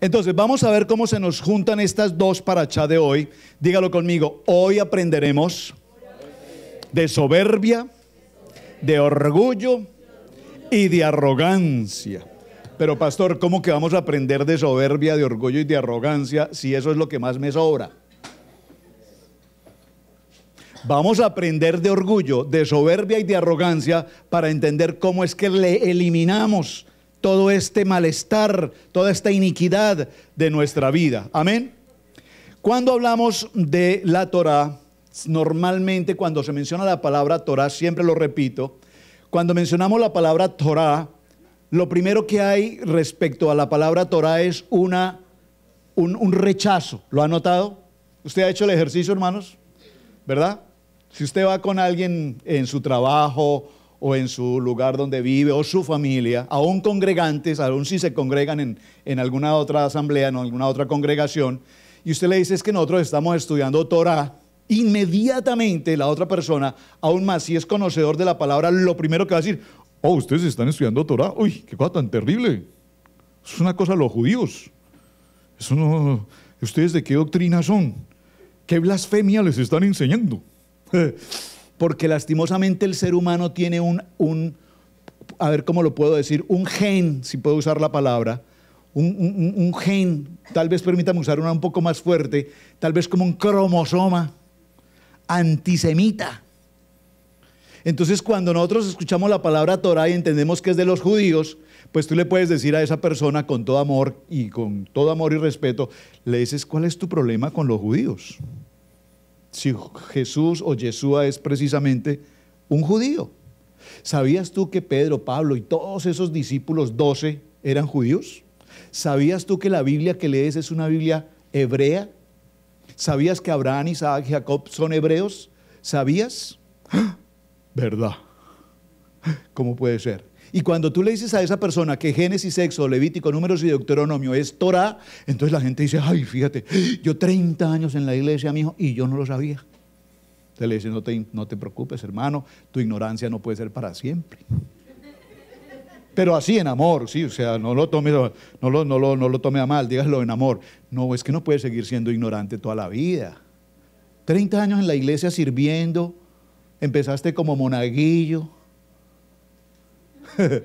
Entonces, vamos a ver cómo se nos juntan estas dos parachas de hoy. Dígalo conmigo, hoy aprenderemos de soberbia, de orgullo y de arrogancia. Pero pastor, ¿cómo que vamos a aprender de soberbia, de orgullo y de arrogancia si eso es lo que más me sobra? Vamos a aprender de orgullo, de soberbia y de arrogancia para entender cómo es que le eliminamos todo este malestar, toda esta iniquidad de nuestra vida. Amén. Cuando hablamos de la Torah, normalmente cuando se menciona la palabra Torah, siempre lo repito, cuando mencionamos la palabra Torah, lo primero que hay respecto a la palabra Torah es una, un, un rechazo. ¿Lo ha notado? ¿Usted ha hecho el ejercicio, hermanos? ¿Verdad? Si usted va con alguien en su trabajo o en su lugar donde vive o su familia, aún congregantes, aún si se congregan en, alguna otra asamblea, en alguna otra congregación, y usted le dice es que nosotros estamos estudiando Torah, inmediatamente la otra persona, aún más si es conocedor de la palabra, lo primero que va a decir, oh, ustedes están estudiando Torah, uy, qué cosa tan terrible. Es una cosa los judíos. Eso no, ¿Ustedes de qué doctrina son? ¿Qué blasfemia les están enseñando? porque lastimosamente el ser humano tiene un, a ver cómo lo puedo decir, un gen, si puedo usar la palabra, un, un gen, tal vez permítame usar una un poco más fuerte, tal vez como un cromosoma antisemita. Entonces, cuando nosotros escuchamos la palabra Torah y entendemos que es de los judíos, pues tú le puedes decir a esa persona con todo amor y con todo amor y respeto, le dices, ¿cuál es tu problema con los judíos? si Jesús o Yeshua es precisamente un judío. ¿Sabías tú que Pedro, Pablo y todos esos discípulos, doce eran judíos? ¿Sabías tú que la Biblia que lees es una Biblia hebrea? ¿Sabías que Abraham, Isaac y Jacob son hebreos? ¿Sabías? ¡Ah! ¿Verdad? ¿Cómo puede ser? Y cuando tú le dices a esa persona que Génesis, Sexo, Levítico, Números y Deuteronomio es Torah, entonces la gente dice, ay, fíjate, yo 30 años en la iglesia, hijo, y yo no lo sabía. Te le dice, no te, preocupes, hermano, tu ignorancia no puede ser para siempre. Pero así en amor, sí, o sea, no lo tome, no no no lo a mal, dígaselo en amor. No, es que no puedes seguir siendo ignorante toda la vida. 30 años en la iglesia sirviendo, empezaste como monaguillo,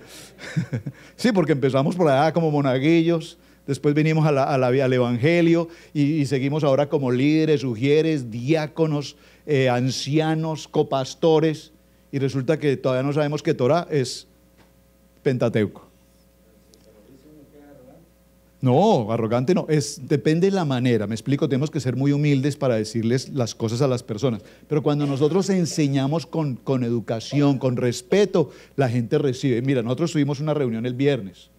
sí, porque empezamos por allá como monaguillos, después vinimos al Evangelio y, seguimos ahora como líderes, sugieres, diáconos, eh, ancianos, copastores, y resulta que todavía no sabemos que Torah es Pentateuco. No, arrogante no, es, depende de la manera, me explico, tenemos que ser muy humildes para decirles las cosas a las personas, pero cuando nosotros enseñamos con, con educación, con respeto, la gente recibe. Mira, nosotros tuvimos una reunión el viernes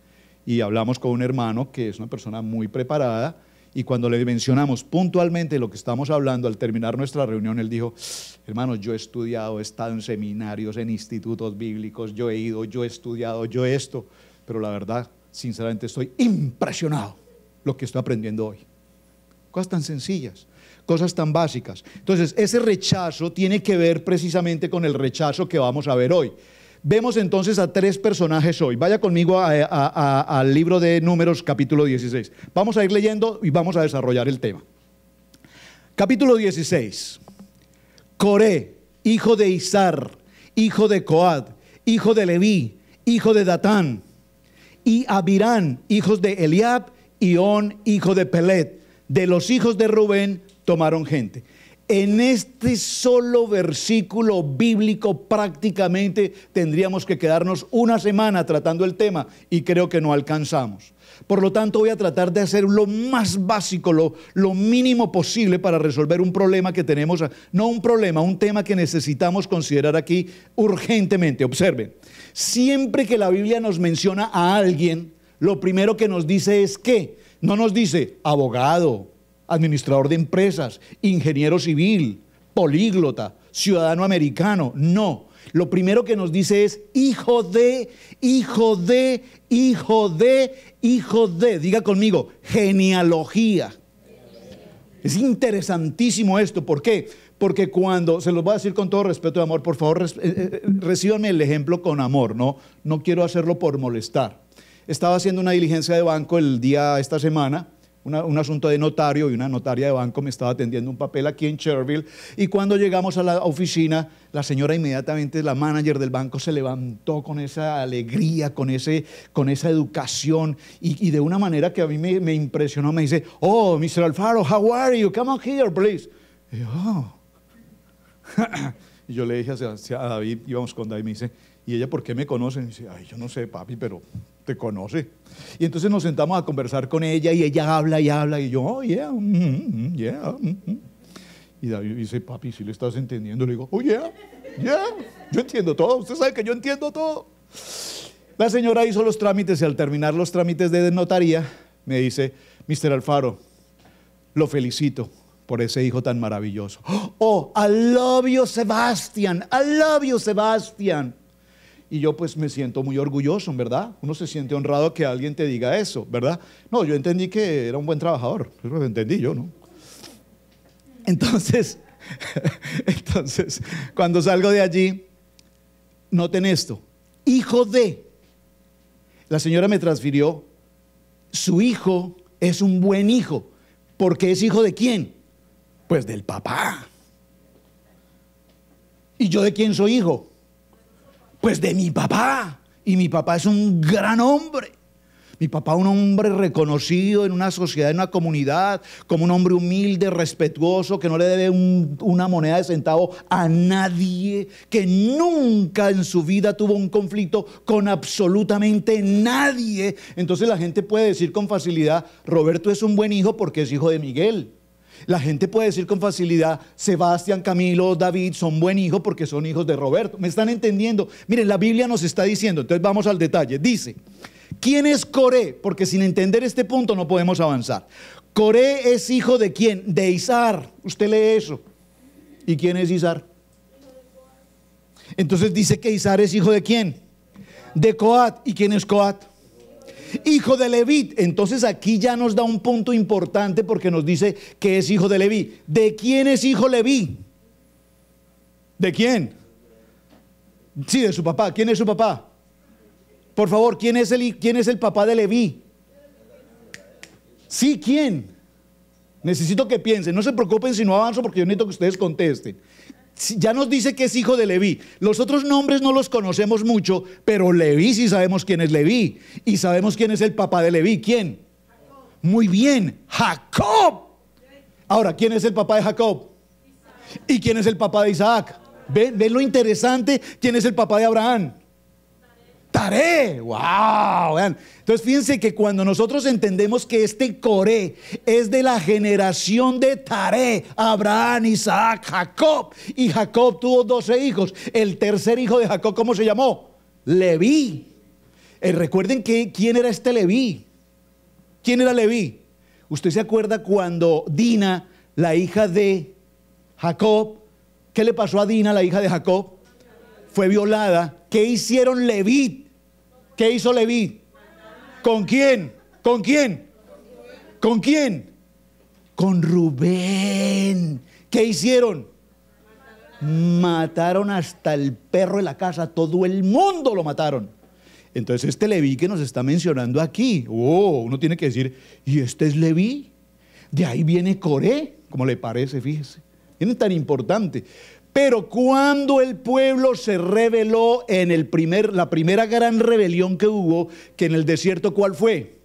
y hablamos con un hermano que es una persona muy preparada y cuando le mencionamos puntualmente lo que estamos hablando al terminar nuestra reunión, él dijo, hermano, yo he estudiado, he estado en seminarios, en institutos bíblicos, yo he ido, yo he estudiado, yo esto, pero la verdad Sinceramente estoy impresionado lo que estoy aprendiendo hoy. Cosas tan sencillas, cosas tan básicas. Entonces, ese rechazo tiene que ver precisamente con el rechazo que vamos a ver hoy. Vemos entonces a tres personajes hoy. Vaya conmigo al libro de Números capítulo 16. Vamos a ir leyendo y vamos a desarrollar el tema. Capítulo 16. Coré, hijo de Izar, hijo de Coad, hijo de Leví, hijo de Datán, y Abirán, hijos de Eliab, y On, hijo de Pelet. De los hijos de Rubén tomaron gente. En este solo versículo bíblico prácticamente tendríamos que quedarnos una semana tratando el tema y creo que no alcanzamos. Por lo tanto, voy a tratar de hacer lo más básico, lo, lo, mínimo posible para resolver un problema que tenemos, no un problema, un tema que necesitamos considerar aquí urgentemente. Observen, Siempre que la Biblia nos menciona a alguien, lo primero que nos dice es que no nos dice abogado, administrador de empresas, ingeniero civil, políglota, ciudadano americano. No, lo primero que nos dice es hijo de, hijo de, hijo de, hijo de. Diga conmigo, genealogía. Es interesantísimo esto, ¿por qué? Porque cuando, se los voy a decir con todo respeto y amor, por favor, eh, eh, recibanme el ejemplo con amor, ¿no? No quiero hacerlo por molestar. Estaba haciendo una diligencia de banco el día, esta semana, un asunto de notario y una notaria de banco me estaba atendiendo un papel aquí en Cherville. Y cuando llegamos a la oficina, la señora inmediatamente, la manager del banco, se levantó con esa alegría, con, ese, con esa educación y, de una manera que a mí me, me, impresionó. Me dice, oh, Mr. Alfaro, how are you? Come on here, please. Y yo, oh, y yo le dije a David, íbamos con David, me dice, ¿y ella por qué me conoce? Y dice, ay, yo no sé, papi, pero te conoce. Y entonces nos sentamos a conversar con ella y ella habla y habla y yo, oh, yeah, mm, mm, mm, yeah. y David dice, papi, si le estás entendiendo, le digo, oh, yeah, yeah, yo entiendo todo, usted sabe que yo entiendo todo. La señora hizo los trámites y al terminar los trámites de notaría, me dice, Mr. Alfaro, lo felicito, por ese hijo tan maravilloso. Oh, I love you, Sebastian. I love you, Y yo pues me siento muy orgulloso, ¿verdad? Uno se siente honrado que alguien te diga eso, ¿verdad? No, yo entendí que era un buen trabajador. Eso lo entendí yo, ¿no? Entonces, entonces, cuando salgo de allí, noten esto. Hijo de. La señora me transfirió. Su hijo es un buen hijo. Porque es hijo de quién? Pues del papá. ¿Y yo de quién soy hijo? Pues de mi papá. Y mi papá es un gran hombre. Mi papá, un hombre reconocido en una sociedad, en una comunidad, como un hombre humilde, respetuoso, que no le debe una moneda de centavo a nadie, que nunca en su vida tuvo un conflicto con absolutamente nadie. Entonces la gente puede decir con facilidad, Roberto es un buen hijo porque es hijo de Miguel. La gente puede decir con facilidad, Sebastián, Camilo, David son buen hijo porque son hijos de Roberto. ¿Me están entendiendo? Miren, la Biblia nos está diciendo, entonces vamos al detalle. Dice, ¿quién es Coré? Porque sin entender este punto no podemos avanzar. Coré es hijo de quién? De Izar. Usted lee eso. ¿Y quién es Izar? Entonces dice que Izar es hijo de quién? De Coat. ¿Y quién es Coat? hijo de Leví. Entonces aquí ya nos da un punto importante porque nos dice que es hijo de Leví. ¿De quién es hijo Leví? ¿De quién? Sí, de su papá. ¿Quién es su papá? Por favor, ¿quién es el, quién es el papá de Leví? Sí, ¿quién? Necesito que piensen. No se preocupen si no avanzo porque yo necesito que ustedes contesten ya nos dice que es hijo de Leví. Los otros nombres no los conocemos mucho, pero Leví sí sabemos quién es Leví. Y sabemos quién es el papá de Leví. ¿Quién? Muy bien, Jacob. Ahora, ¿quién es el papá de Jacob? ¿Y quién es el papá de Isaac? ¿Ven, ¿Ven lo interesante? ¿Quién es el papá de Abraham? Taré, ¡Wow! Entonces fíjense que cuando nosotros entendemos que este Coré es de la generación de Taré, Abraham, Isaac, Jacob, y Jacob tuvo 12 hijos. El tercer hijo de Jacob, ¿cómo se llamó? Leví. Eh, recuerden que, quién era este Leví. ¿Quién era Leví? Usted se acuerda cuando Dina, la hija de Jacob, ¿qué le pasó a Dina, la hija de Jacob? Fue violada. ¿Qué hicieron Leví ¿Qué hizo Leví? ¿Con quién? ¿Con quién? ¿Con quién? Con Rubén. ¿Qué hicieron? Mataron hasta el perro de la casa, todo el mundo lo mataron. Entonces este Leví que nos está mencionando aquí, oh, uno tiene que decir, ¿y este es Leví? De ahí viene Coré, como le parece, fíjese. Tiene tan importante. Pero cuando el pueblo se rebeló en el primer, la primera gran rebelión que hubo, que en el desierto, ¿cuál fue?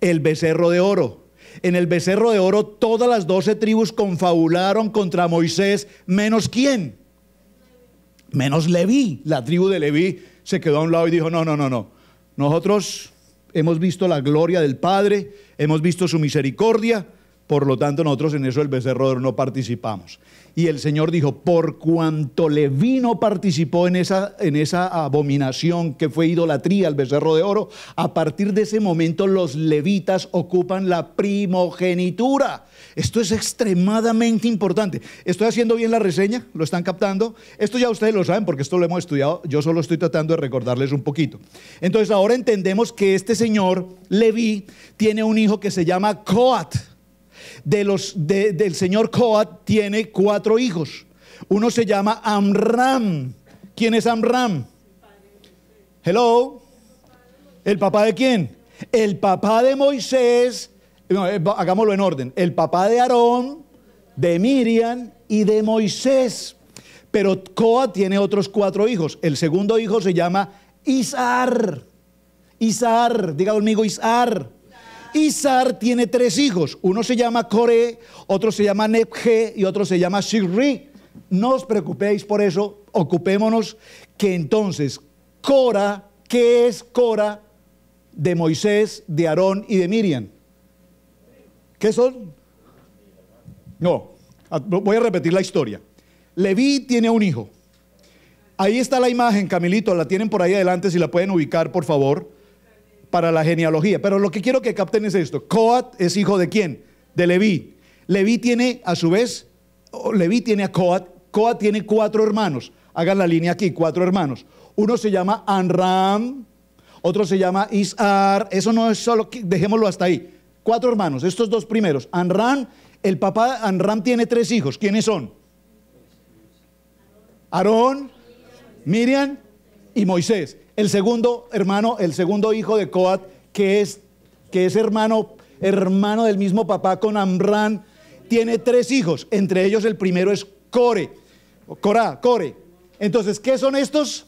El becerro de oro. En el becerro de oro todas las doce tribus confabularon contra Moisés, menos quién? Menos Leví. La tribu de Leví se quedó a un lado y dijo, no, no, no, no. Nosotros hemos visto la gloria del Padre, hemos visto su misericordia, por lo tanto nosotros en eso el becerro de oro no participamos. Y el Señor dijo, por cuanto vino participó en esa, en esa abominación que fue idolatría al becerro de oro, a partir de ese momento los levitas ocupan la primogenitura. Esto es extremadamente importante. ¿Estoy haciendo bien la reseña? ¿Lo están captando? Esto ya ustedes lo saben porque esto lo hemos estudiado. Yo solo estoy tratando de recordarles un poquito. Entonces ahora entendemos que este señor, Leví, tiene un hijo que se llama Coat de los, del señor Coat tiene cuatro hijos. Uno se llama Amram. ¿Quién es Amram? Hello. ¿El papá de quién? El papá de Moisés. Eh, hagámoslo en orden. El papá de Aarón, de Miriam y de Moisés. Pero Coat tiene otros cuatro hijos. El segundo hijo se llama Isar. Isar, diga conmigo Isar. Isar tiene tres hijos. Uno se llama Core, otro se llama Nepje y otro se llama Shirri. No os preocupéis por eso, ocupémonos que entonces Cora, ¿qué es Cora de Moisés, de Aarón y de Miriam? ¿Qué son? No, ah, voy a repetir la historia. Leví tiene un hijo. Ahí está la imagen, Camilito, la tienen por ahí adelante si la pueden ubicar, por favor para la genealogía. Pero lo que quiero que capten es esto. Coat es hijo de quién? De Leví. Leví tiene a su vez, Leví tiene a Coat. Coat tiene cuatro hermanos. Hagan la línea aquí, cuatro hermanos. Uno se llama Anram, otro se llama Isar. Eso no es solo, dejémoslo hasta ahí. Cuatro hermanos, estos dos primeros. Anram, el papá Anram tiene tres hijos. ¿Quiénes son? Aarón, Miriam y Moisés. El segundo hermano, el segundo hijo de Coat, que es, que es hermano, hermano del mismo papá con Amran, tiene tres hijos. Entre ellos el primero es Core. Corá, Core. Entonces, ¿qué son estos?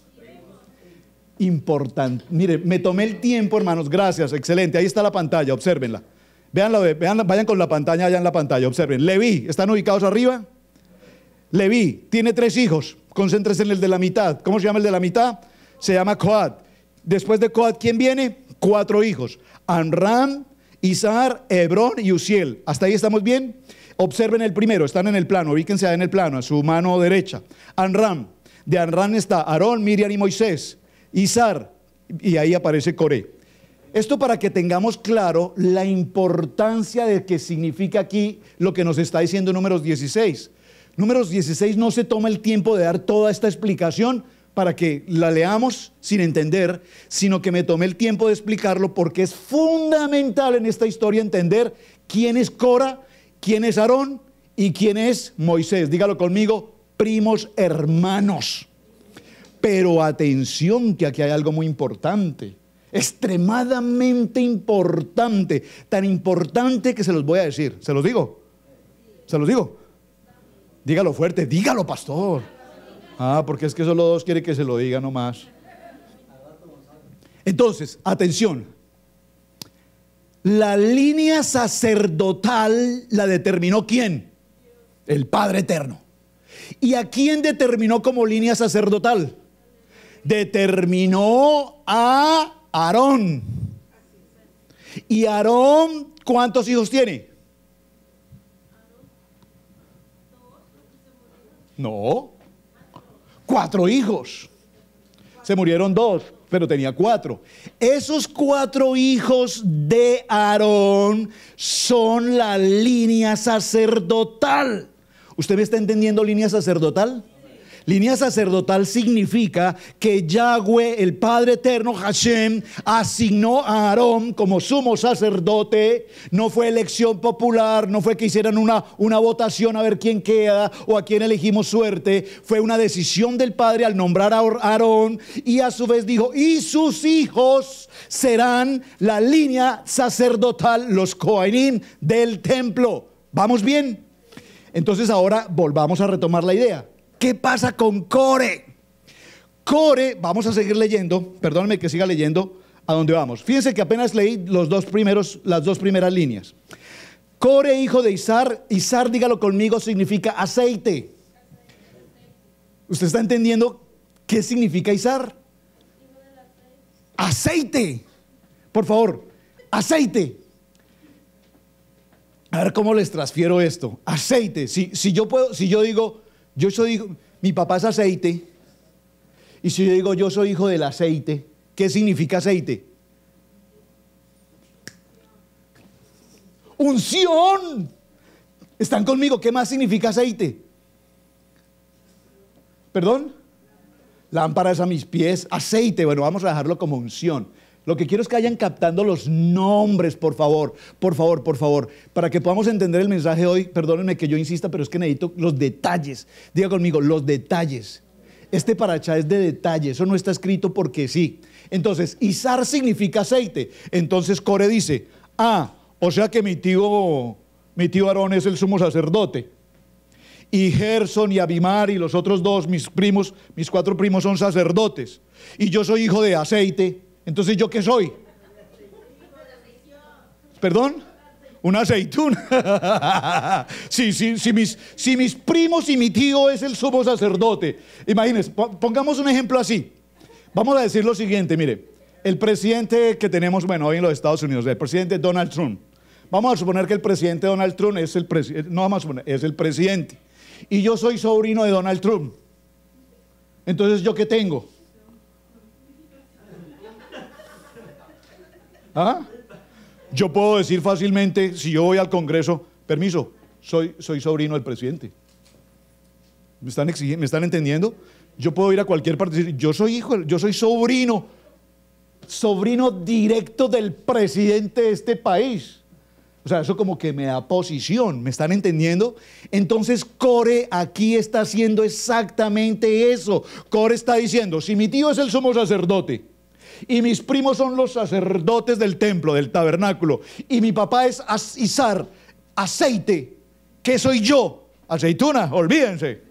Importante. Mire, me tomé el tiempo, hermanos. Gracias, excelente. Ahí está la pantalla, observenla. Veanla, vayan con la pantalla allá en la pantalla, observen. Leví, ¿están ubicados arriba? Leví tiene tres hijos. Concéntrese en el de la mitad. ¿Cómo se llama el de la mitad? se llama Coad. Después de Coad, ¿quién viene? Cuatro hijos: Anram Isar, Hebrón y Uziel. ¿Hasta ahí estamos bien? Observen el primero, están en el plano, ubíquense en el plano, a su mano derecha. Anram de Anram está Aarón, Miriam y Moisés. Isar, y ahí aparece Coré. Esto para que tengamos claro la importancia de que significa aquí lo que nos está diciendo números 16. Números 16 no se toma el tiempo de dar toda esta explicación, para que la leamos sin entender, sino que me tomé el tiempo de explicarlo porque es fundamental en esta historia entender quién es Cora, quién es Aarón y quién es Moisés. Dígalo conmigo, primos hermanos. Pero atención que aquí hay algo muy importante, extremadamente importante, tan importante que se los voy a decir. ¿Se los digo? ¿Se los digo? Dígalo fuerte, dígalo pastor. Ah, porque es que solo dos quiere que se lo diga nomás. Entonces, atención. La línea sacerdotal la determinó quién? El Padre Eterno. ¿Y a quién determinó como línea sacerdotal? Determinó a Aarón. ¿Y Aarón cuántos hijos tiene? No cuatro hijos. Se murieron dos, pero tenía cuatro. Esos cuatro hijos de Aarón son la línea sacerdotal. ¿Usted me está entendiendo línea sacerdotal? Línea sacerdotal significa que Yahweh, el Padre Eterno, Hashem, asignó a Aarón como sumo sacerdote. No fue elección popular, no fue que hicieran una, una votación a ver quién queda o a quién elegimos suerte. Fue una decisión del Padre al nombrar a Aarón y a su vez dijo, y sus hijos serán la línea sacerdotal, los Kohanim del templo. ¿Vamos bien? Entonces ahora volvamos a retomar la idea. ¿Qué pasa con Core? Core, vamos a seguir leyendo, perdóname que siga leyendo a dónde vamos. Fíjense que apenas leí los dos primeros, las dos primeras líneas. Core, hijo de Izar, Izar, dígalo conmigo, significa aceite. ¿Usted está entendiendo qué significa Izar? Aceite. Por favor, aceite. A ver cómo les transfiero esto. Aceite. Si, si yo puedo, si yo digo, yo soy hijo, mi papá es aceite, y si yo digo yo soy hijo del aceite, ¿qué significa aceite? Unción. ¿Están conmigo? ¿Qué más significa aceite? ¿Perdón? Lámparas a mis pies, aceite. Bueno, vamos a dejarlo como unción. Lo que quiero es que vayan captando los nombres, por favor, por favor, por favor, para que podamos entender el mensaje hoy. Perdónenme que yo insista, pero es que necesito los detalles. Diga conmigo, los detalles. Este paracha es de detalle, eso no está escrito porque sí. Entonces, izar significa aceite. Entonces, Core dice, ah, o sea que mi tío, mi tío Aarón es el sumo sacerdote. Y Gerson y Abimar y los otros dos, mis primos, mis cuatro primos son sacerdotes. Y yo soy hijo de aceite. Entonces, ¿yo qué soy? ¿Perdón? Una aceituna. sí, sí, si mis primos y mi tío es el sumo sacerdote. Imagínense, pongamos un ejemplo así. Vamos a decir lo siguiente, mire. El presidente que tenemos, bueno, hoy en los Estados Unidos, el presidente Donald Trump. Vamos a suponer que el presidente Donald Trump es el, no vamos a suponer, es el presidente. Y yo soy sobrino de Donald Trump. Entonces, ¿yo qué tengo? ¿Ah? Yo puedo decir fácilmente, si yo voy al Congreso, permiso, soy, soy sobrino del presidente. ¿Me están, ¿Me están entendiendo? Yo puedo ir a cualquier parte yo soy hijo, yo soy sobrino, sobrino directo del presidente de este país. O sea, eso como que me da posición, ¿me están entendiendo? Entonces Core aquí está haciendo exactamente eso. Core está diciendo, si mi tío es el sumo sacerdote, y mis primos son los sacerdotes del templo, del tabernáculo, y mi papá es Izar, aceite. ¿Qué soy yo? Aceituna, olvídense.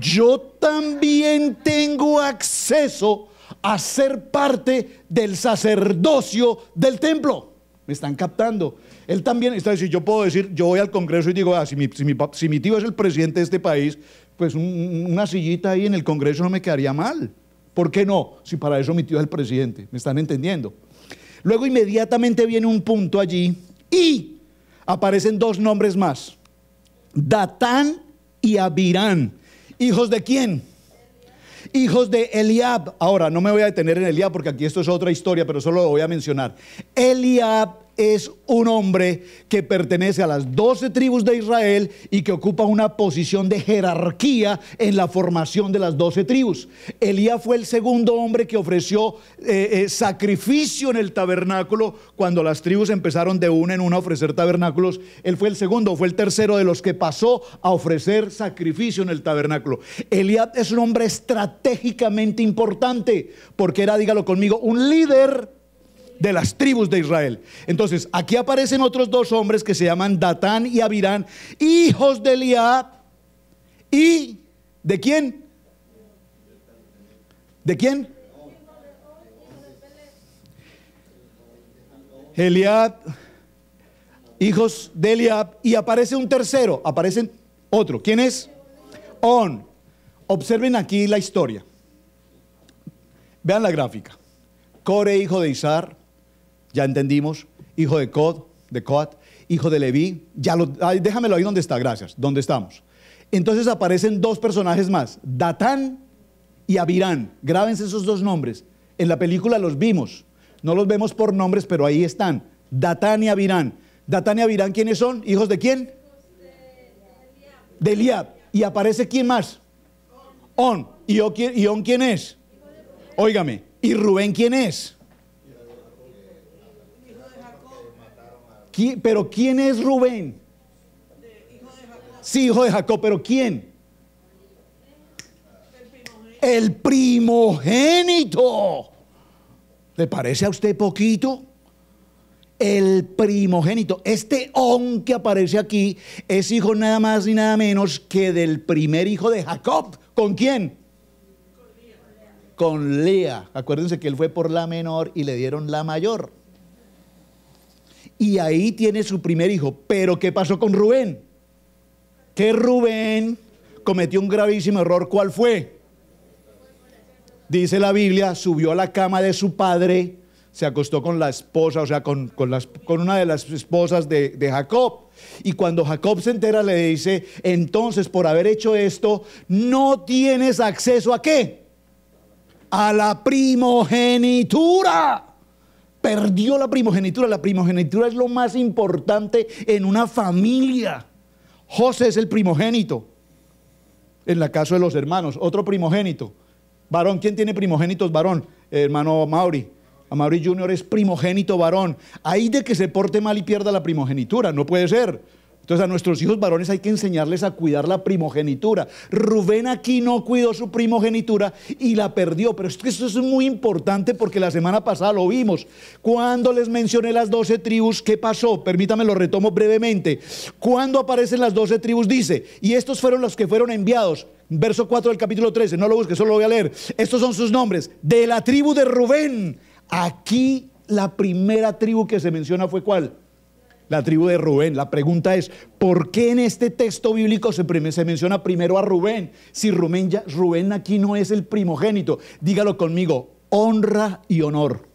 Yo también tengo acceso a ser parte del sacerdocio del templo. Me están captando. Él también, está decir, yo puedo decir, yo voy al Congreso y digo, ah, si mi, tío es el presidente de este país, pues una sillita ahí en el Congreso no me quedaría mal. ¿Por qué no? Si para eso mi tío es el presidente, ¿me están entendiendo? Luego inmediatamente viene un punto allí y aparecen dos nombres más, Datán y Abirán. ¿Hijos de quién? Hijos de Eliab. Ahora, no me voy a detener en Eliab porque aquí esto es otra historia, pero solo lo voy a mencionar. Eliab es un hombre que pertenece a las doce tribus de Israel y que ocupa una posición de jerarquía en la formación de las doce tribus. Elías fue el segundo hombre que ofreció eh, eh, sacrificio en el tabernáculo cuando las tribus empezaron de una en una a ofrecer tabernáculos. Él fue el segundo, fue el tercero de los que pasó a ofrecer sacrificio en el tabernáculo. Elías es un hombre estratégicamente importante porque era, dígalo conmigo, un líder de las tribus de Israel. Entonces, aquí aparecen otros dos hombres que se llaman Datán y Abirán, hijos de Eliab. ¿Y de quién? ¿De quién? Eliab, hijos de Eliab, y aparece un tercero, aparecen otro. ¿Quién es? On. Observen aquí la historia. Vean la gráfica. Core, hijo de Isar, ya entendimos, hijo de Cod, de Cod, hijo de Leví, ya déjamelo ahí donde está, gracias, donde estamos. Entonces aparecen dos personajes más, Datán y Abirán. Grábense esos dos nombres. En la película los vimos. No los vemos por nombres, pero ahí están. Datán y Abirán. Datán y Abirán, ¿quiénes son? ¿Hijos de quién? De Eliab. ¿Y aparece quién más? On. ¿Y On quién es? Óigame. ¿Y Rubén quién es? pero ¿quién es Rubén? Sí, hijo de Jacob, pero ¿quién? El primogénito. ¿Le parece a usted poquito? El primogénito. Este on que aparece aquí es hijo nada más ni nada menos que del primer hijo de Jacob. ¿Con quién? Con Lea. Con Lea. Acuérdense que él fue por la menor y le dieron la mayor y ahí tiene su primer hijo. Pero ¿qué pasó con Rubén? Que Rubén cometió un gravísimo error. ¿Cuál fue? Dice la Biblia, subió a la cama de su padre, se acostó con la esposa, o sea, con, las, con una de las esposas de, de Jacob. Y cuando Jacob se entera le dice, entonces por haber hecho esto, no tienes acceso a qué? A la primogenitura perdió la primogenitura. La primogenitura es lo más importante en una familia. José es el primogénito. En la casa de los hermanos, otro primogénito. Varón, ¿quién tiene primogénitos? Varón, hermano Mauri. Maury Jr. es primogénito varón. Ahí de que se porte mal y pierda la primogenitura, no puede ser. Entonces a nuestros hijos varones hay que enseñarles a cuidar la primogenitura. Rubén aquí no cuidó su primogenitura y la perdió, pero esto es muy importante porque la semana pasada lo vimos. Cuando les mencioné las doce tribus, ¿qué pasó? Permítame lo retomo brevemente. Cuando aparecen las doce tribus dice, y estos fueron los que fueron enviados. Verso 4 del capítulo 13, no lo busques, solo lo voy a leer. Estos son sus nombres, de la tribu de Rubén. Aquí la primera tribu que se menciona fue cuál? la tribu de Rubén. La pregunta es, ¿por qué en este texto bíblico se, menciona primero a Rubén? Si Rubén, ya, Rubén aquí no es el primogénito. Dígalo conmigo, honra y honor.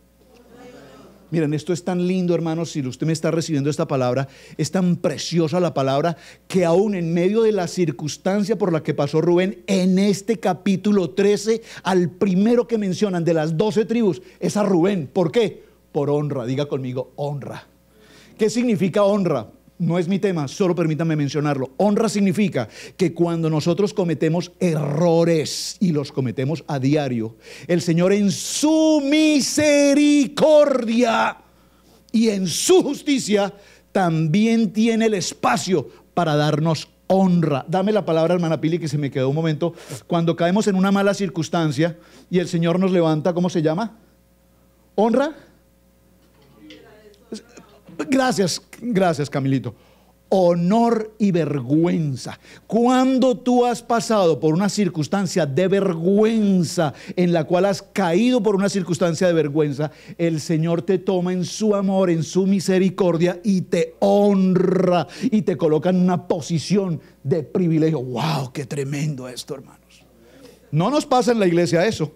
Miren, esto es tan lindo, hermanos, si usted me está recibiendo esta palabra, es tan preciosa la palabra que aún en medio de la circunstancia por la que pasó Rubén, en este capítulo 13, al primero que mencionan de las 12 tribus, es a Rubén. ¿Por qué? Por honra, diga conmigo, honra. ¿Qué significa honra? No es mi tema, solo permítanme mencionarlo. Honra significa que cuando nosotros cometemos errores y los cometemos a diario, el Señor en su misericordia y en su justicia también tiene el espacio para darnos honra. Dame la palabra, hermana Pili, que se me quedó un momento. Cuando caemos en una mala circunstancia y el Señor nos levanta, ¿cómo se llama? Honra Gracias, gracias Camilito. Honor y vergüenza. Cuando tú has pasado por una circunstancia de vergüenza, en la cual has caído por una circunstancia de vergüenza, el Señor te toma en su amor, en su misericordia y te honra y te coloca en una posición de privilegio. ¡Wow! ¡Qué tremendo esto, hermanos! No nos pasa en la iglesia eso.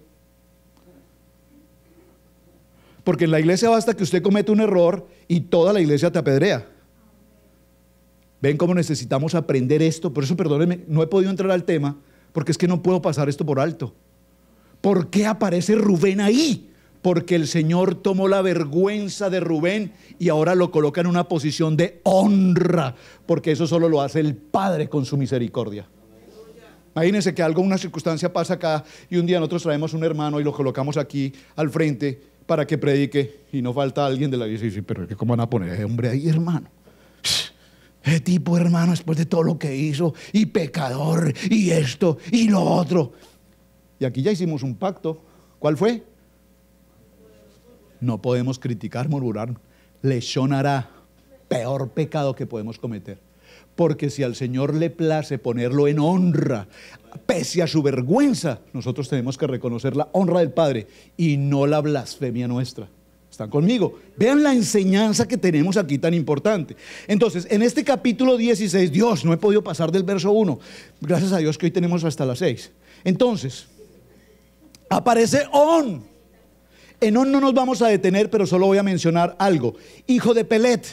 Porque en la iglesia basta que usted cometa un error y toda la iglesia te apedrea. ¿Ven cómo necesitamos aprender esto? Por eso, perdónenme, no he podido entrar al tema, porque es que no puedo pasar esto por alto. ¿Por qué aparece Rubén ahí? Porque el Señor tomó la vergüenza de Rubén y ahora lo coloca en una posición de honra, porque eso solo lo hace el Padre con su misericordia. Imagínense que algo, una circunstancia pasa acá y un día nosotros traemos un hermano y lo colocamos aquí al frente para que predique. Y no falta alguien de la iglesia y dice, pero ¿cómo van a poner ese hombre ahí, hermano? Ese tipo, hermano, después de todo lo que hizo, y pecador, y esto, y lo otro. Y aquí ya hicimos un pacto. ¿Cuál fue? No podemos criticar, murmurar. hará, peor pecado que podemos cometer. Porque si al Señor le place ponerlo en honra pese a su vergüenza, nosotros tenemos que reconocer la honra del Padre y no la blasfemia nuestra. ¿Están conmigo? Vean la enseñanza que tenemos aquí tan importante. Entonces, en este capítulo 16, Dios, no he podido pasar del verso 1. Gracias a Dios que hoy tenemos hasta las 6. Entonces, aparece On. En On no nos vamos a detener, pero solo voy a mencionar algo. Hijo de Pelet.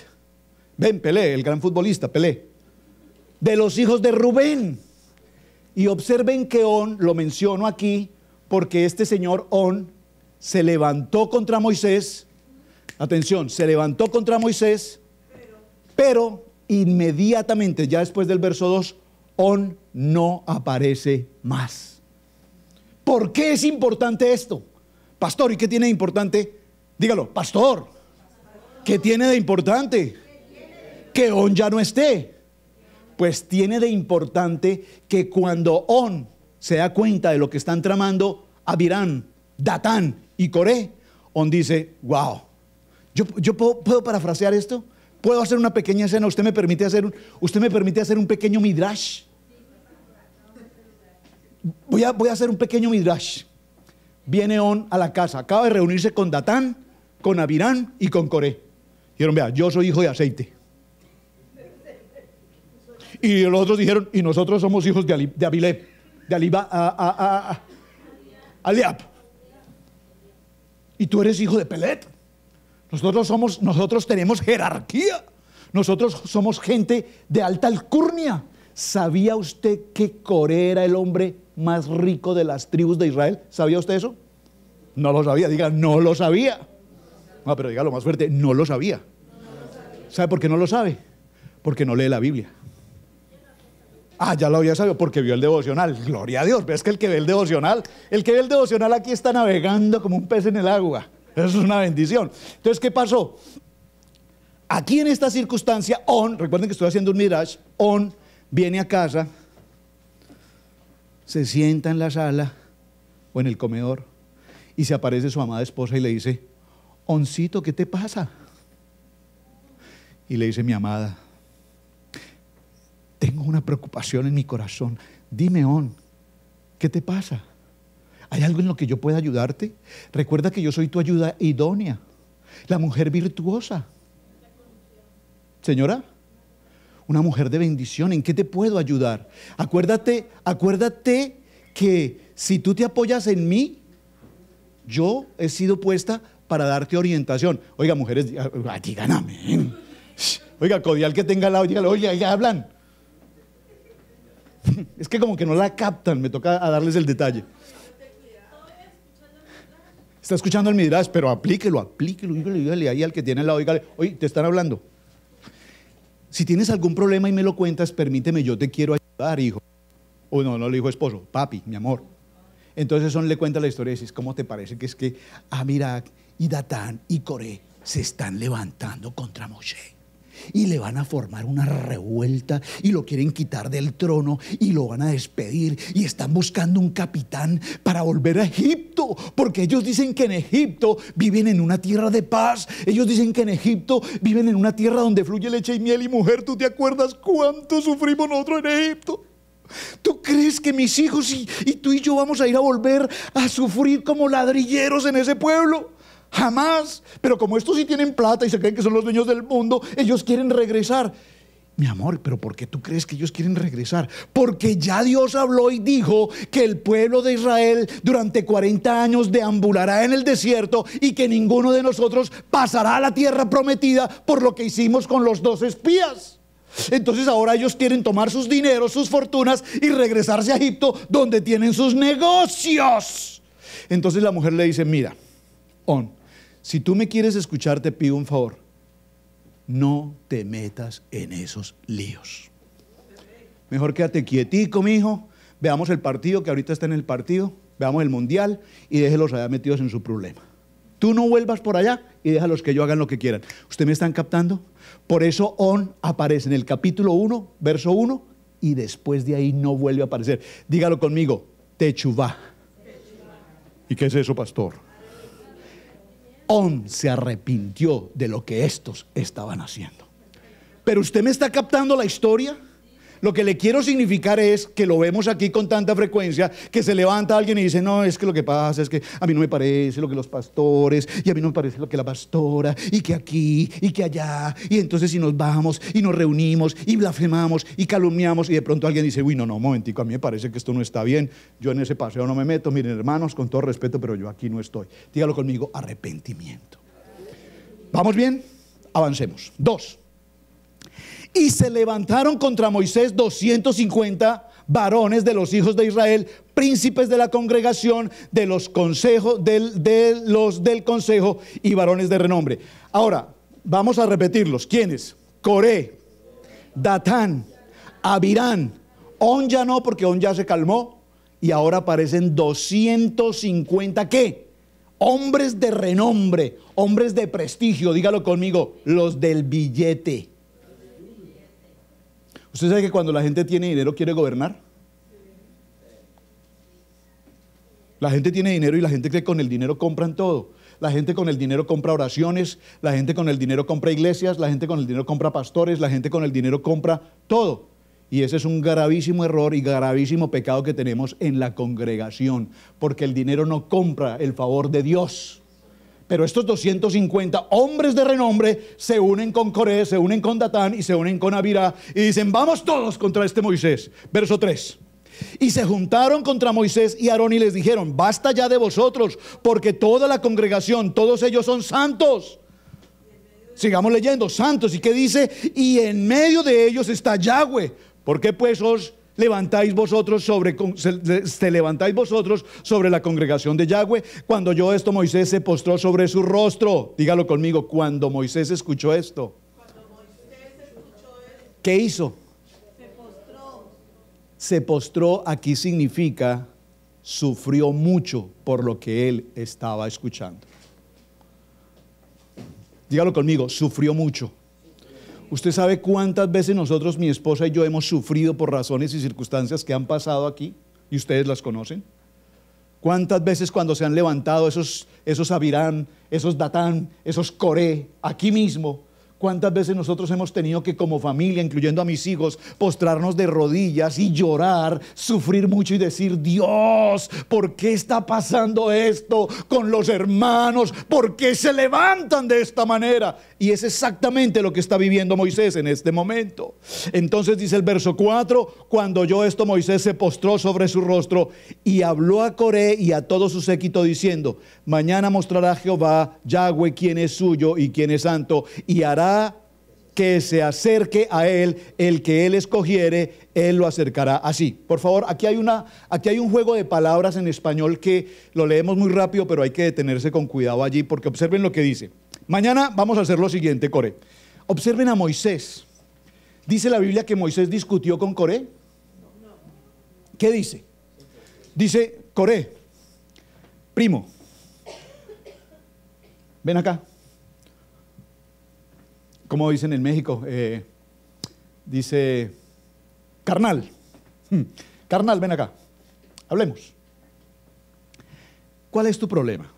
Ven, Pelé, el gran futbolista, Pelé. De los hijos de Rubén. Y observen que On, lo menciono aquí, porque este señor On se levantó contra Moisés, atención, se levantó contra Moisés, pero, inmediatamente, ya después del verso 2, On no aparece más. ¿Por qué es importante esto? Pastor, ¿y qué tiene de importante? Dígalo, pastor, ¿qué tiene de importante? Que On ya no esté pues tiene de importante que cuando On se da cuenta de lo que están tramando Avirán, Datán y Coré, On dice, wow, yo, puedo, parafrasear esto, puedo hacer una pequeña escena, usted me permite hacer un, usted me permite hacer un pequeño midrash. Voy a, voy a hacer un pequeño midrash. Viene On a la casa, acaba de reunirse con Datán, con Avirán y con Coré. Dijeron, vea, yo soy hijo de aceite y los otros dijeron, y nosotros somos hijos de, de Abileb, de Aliba, a, a, Y tú eres hijo de Pelet. Nosotros, somos, nosotros tenemos jerarquía. Nosotros somos gente de alta alcurnia. ¿Sabía usted que Coré era el hombre más rico de las tribus de Israel? ¿Sabía usted eso? No lo sabía. Diga, no lo sabía. No, pero diga lo más fuerte, no lo sabía. ¿Sabe por qué no lo sabe? Porque no lee la Biblia. Ah, ya lo había sabido porque vio el devocional. Gloria a Dios. Ves que el que ve el devocional, el que ve el devocional aquí está navegando como un pez en el agua. Eso es una bendición. Entonces, ¿qué pasó? Aquí en esta circunstancia, On, recuerden que estoy haciendo un mirage, On viene a casa, se sienta en la sala o en el comedor y se aparece su amada esposa y le dice, Oncito, ¿qué te pasa? Y le dice, mi amada, tengo una preocupación en mi corazón. Dime, On, ¿qué te pasa? ¿Hay algo en lo que yo pueda ayudarte? Recuerda que yo soy tu ayuda idónea, la mujer virtuosa. Señora, una mujer de bendición, ¿en qué te puedo ayudar? Acuérdate, acuérdate que si tú te apoyas en mí, yo he sido puesta para darte orientación. Oiga, mujeres, digan amén. Oiga, codial que tenga la oye, oiga, hablan. es que como que no la captan, me toca a darles el detalle. Está escuchando el Midrash, pero aplíquelo, aplíquelo, dígale, dígale ahí al que tiene al lado, dígale, oye, te están hablando. Si tienes algún problema y me lo cuentas, permíteme, yo te quiero ayudar, hijo. O no, no le dijo esposo, papi, mi amor. Entonces son le cuenta la historia y dices, ¿cómo te parece que es que Amirak ah, y Datán y Coré se están levantando contra Moshe? y le van a formar una revuelta y lo quieren quitar del trono y lo van a despedir y están buscando un capitán para volver a Egipto, porque ellos dicen que en Egipto viven en una tierra de paz, ellos dicen que en Egipto viven en una tierra donde fluye leche y miel y mujer, ¿tú te acuerdas cuánto sufrimos nosotros en Egipto? ¿Tú crees que mis hijos y, tú y yo vamos a ir a volver a sufrir como ladrilleros en ese pueblo? Jamás. Pero como estos sí tienen plata y se creen que son los dueños del mundo, ellos quieren regresar. Mi amor, pero ¿por qué tú crees que ellos quieren regresar? Porque ya Dios habló y dijo que el pueblo de Israel durante 40 años deambulará en el desierto y que ninguno de nosotros pasará a la tierra prometida por lo que hicimos con los dos espías. Entonces ahora ellos quieren tomar sus dineros, sus fortunas y regresarse a Egipto donde tienen sus negocios. Entonces la mujer le dice, mira, On, si tú me quieres escuchar, te pido un favor. No te metas en esos líos. Mejor quédate quietico, hijo, Veamos el partido, que ahorita está en el partido. Veamos el mundial y déjelos allá metidos en su problema. Tú no vuelvas por allá y déjalos que yo hagan lo que quieran. usted me están captando? Por eso On aparece en el capítulo 1, verso 1, y después de ahí no vuelve a aparecer. Dígalo conmigo, Techubá. ¿Y qué es eso, pastor? se arrepintió de lo que estos estaban haciendo. Pero usted me está captando la historia. Lo que le quiero significar es que lo vemos aquí con tanta frecuencia que se levanta alguien y dice, no, es que lo que pasa es que a mí no me parece lo que los pastores y a mí no me parece lo que la pastora y que aquí y que allá. Y entonces si nos vamos y nos reunimos y blasfemamos y calumniamos y de pronto alguien dice, uy, no, no, momentico, a mí me parece que esto no está bien. Yo en ese paseo no me meto. Miren, hermanos, con todo respeto, pero yo aquí no estoy. Dígalo conmigo, arrepentimiento. ¿Vamos bien? Avancemos. Dos. Y se levantaron contra Moisés 250 varones de los hijos de Israel, príncipes de la congregación, de los consejos, del, de los del consejo y varones de renombre. Ahora, vamos a repetirlos. ¿Quiénes? Coré, Datán, Abirán, On ya no, porque On ya se calmó. Y ahora aparecen 250, ¿qué? Hombres de renombre, hombres de prestigio, dígalo conmigo, los del billete. ¿Usted sabe que cuando la gente tiene dinero quiere gobernar? La gente tiene dinero y la gente que con el dinero compran todo. La gente con el dinero compra oraciones, la gente con el dinero compra iglesias, la gente con el dinero compra pastores, la gente con el dinero compra todo. Y ese es un gravísimo error y gravísimo pecado que tenemos en la congregación, porque el dinero no compra el favor de Dios. Pero estos 250 hombres de renombre se unen con Coré, se unen con Datán y se unen con avira y dicen, vamos todos contra este Moisés. Verso 3. Y se juntaron contra Moisés y Aarón y les dijeron, basta ya de vosotros, porque toda la congregación, todos ellos son santos. Sigamos leyendo, santos. ¿Y qué dice? Y en medio de ellos está Yahweh. ¿Por qué pues os levantáis vosotros sobre se, levantáis vosotros sobre la congregación de Yahweh. Cuando yo esto, Moisés se postró sobre su rostro. Dígalo conmigo, cuando Moisés escuchó esto. Cuando Moisés escuchó esto ¿Qué hizo? Se postró. Se postró aquí significa sufrió mucho por lo que él estaba escuchando. Dígalo conmigo, sufrió mucho. Usted sabe cuántas veces nosotros, mi esposa y yo, hemos sufrido por razones y circunstancias que han pasado aquí y ustedes las conocen. ¿Cuántas veces cuando se han levantado esos, esos esos Datán, esos Coré, aquí mismo, ¿Cuántas veces nosotros hemos tenido que como familia, incluyendo a mis hijos, postrarnos de rodillas y llorar, sufrir mucho y decir, Dios, ¿por qué está pasando esto con los hermanos? ¿Por qué se levantan de esta manera? Y es exactamente lo que está viviendo Moisés en este momento. Entonces dice el verso 4, cuando oyó esto Moisés se postró sobre su rostro y habló a Coré y a todo su séquito diciendo, mañana mostrará Jehová Yahweh quién es suyo y quién es santo y hará que se acerque a él, el que él escogiere, él lo acercará así. Por favor, aquí hay, una, aquí hay un juego de palabras en español que lo leemos muy rápido, pero hay que detenerse con cuidado allí, porque observen lo que dice. Mañana vamos a hacer lo siguiente, Core. Observen a Moisés. ¿Dice la Biblia que Moisés discutió con Coré? ¿Qué dice? Dice, Coré, primo, ven acá como dicen en México, eh, dice, carnal, hmm, carnal, ven acá, hablemos. ¿Cuál es tu problema?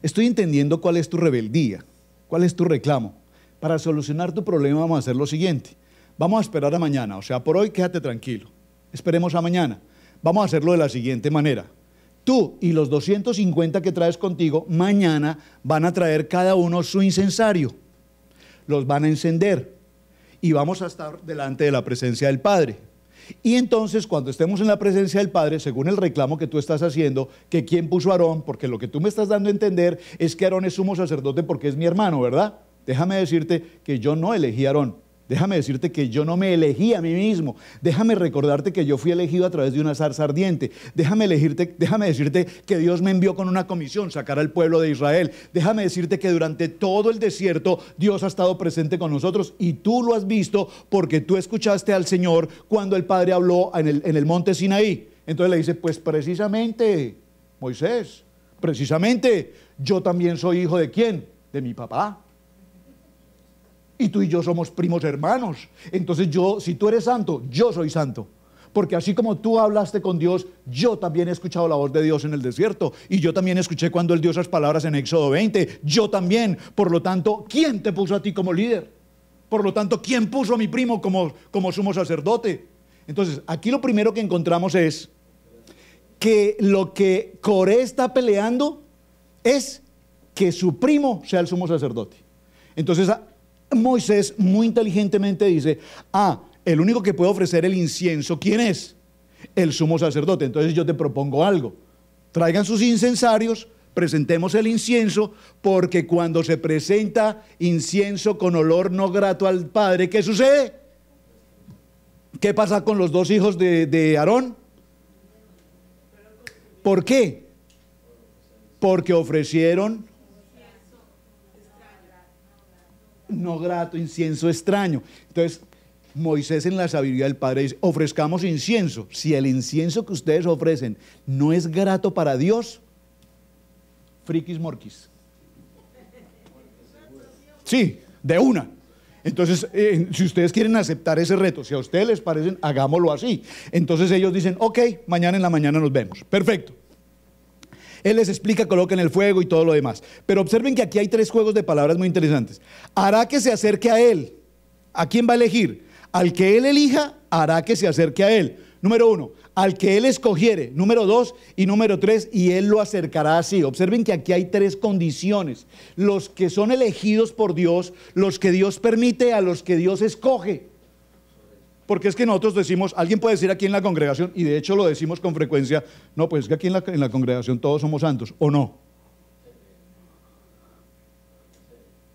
Estoy entendiendo cuál es tu rebeldía, cuál es tu reclamo. Para solucionar tu problema vamos a hacer lo siguiente. Vamos a esperar a mañana, o sea, por hoy quédate tranquilo. Esperemos a mañana. Vamos a hacerlo de la siguiente manera. Tú y los 250 que traes contigo, mañana van a traer cada uno su incensario los van a encender y vamos a estar delante de la presencia del Padre. Y entonces cuando estemos en la presencia del Padre, según el reclamo que tú estás haciendo, que quién puso a Aarón, porque lo que tú me estás dando a entender es que Aarón es sumo sacerdote porque es mi hermano, ¿verdad? Déjame decirte que yo no elegí a Aarón, Déjame decirte que yo no me elegí a mí mismo. Déjame recordarte que yo fui elegido a través de una zarza ardiente. Déjame, elegirte, déjame decirte que Dios me envió con una comisión sacar al pueblo de Israel. Déjame decirte que durante todo el desierto Dios ha estado presente con nosotros y tú lo has visto porque tú escuchaste al Señor cuando el Padre habló en el, en el monte Sinaí. Entonces le dice, pues precisamente, Moisés, precisamente, yo también soy hijo de quién? De mi papá. Y tú y yo somos primos hermanos. Entonces yo, si tú eres santo, yo soy santo. Porque así como tú hablaste con Dios, yo también he escuchado la voz de Dios en el desierto. Y yo también escuché cuando Él dio esas palabras en Éxodo 20. Yo también. Por lo tanto, ¿quién te puso a ti como líder? Por lo tanto, ¿quién puso a mi primo como, como sumo sacerdote? Entonces, aquí lo primero que encontramos es que lo que Coré está peleando es que su primo sea el sumo sacerdote. Entonces, Moisés muy inteligentemente dice, ah, el único que puede ofrecer el incienso, ¿quién es? El sumo sacerdote. Entonces yo te propongo algo. Traigan sus incensarios, presentemos el incienso, porque cuando se presenta incienso con olor no grato al Padre, ¿qué sucede? ¿Qué pasa con los dos hijos de, Aarón? ¿Por qué? Porque ofrecieron no grato, incienso extraño. Entonces, Moisés en la sabiduría del Padre dice, ofrezcamos incienso. Si el incienso que ustedes ofrecen no es grato para Dios, frikis morquis. Sí, de una. Entonces, eh, si ustedes quieren aceptar ese reto, si a ustedes les parecen, hagámoslo así. Entonces ellos dicen, ok, mañana en la mañana nos vemos. Perfecto. Él les explica, en el fuego y todo lo demás. Pero observen que aquí hay tres juegos de palabras muy interesantes. Hará que se acerque a Él. ¿A quién va a elegir? Al que Él elija, hará que se acerque a Él. Número uno, al que Él escogiere. Número dos y número tres, y Él lo acercará así. Observen que aquí hay tres condiciones. Los que son elegidos por Dios, los que Dios permite, a los que Dios escoge. Porque es que nosotros decimos, alguien puede decir aquí en la congregación, y de hecho lo decimos con frecuencia, no, pues es que aquí en la, en la congregación todos somos santos, ¿o no?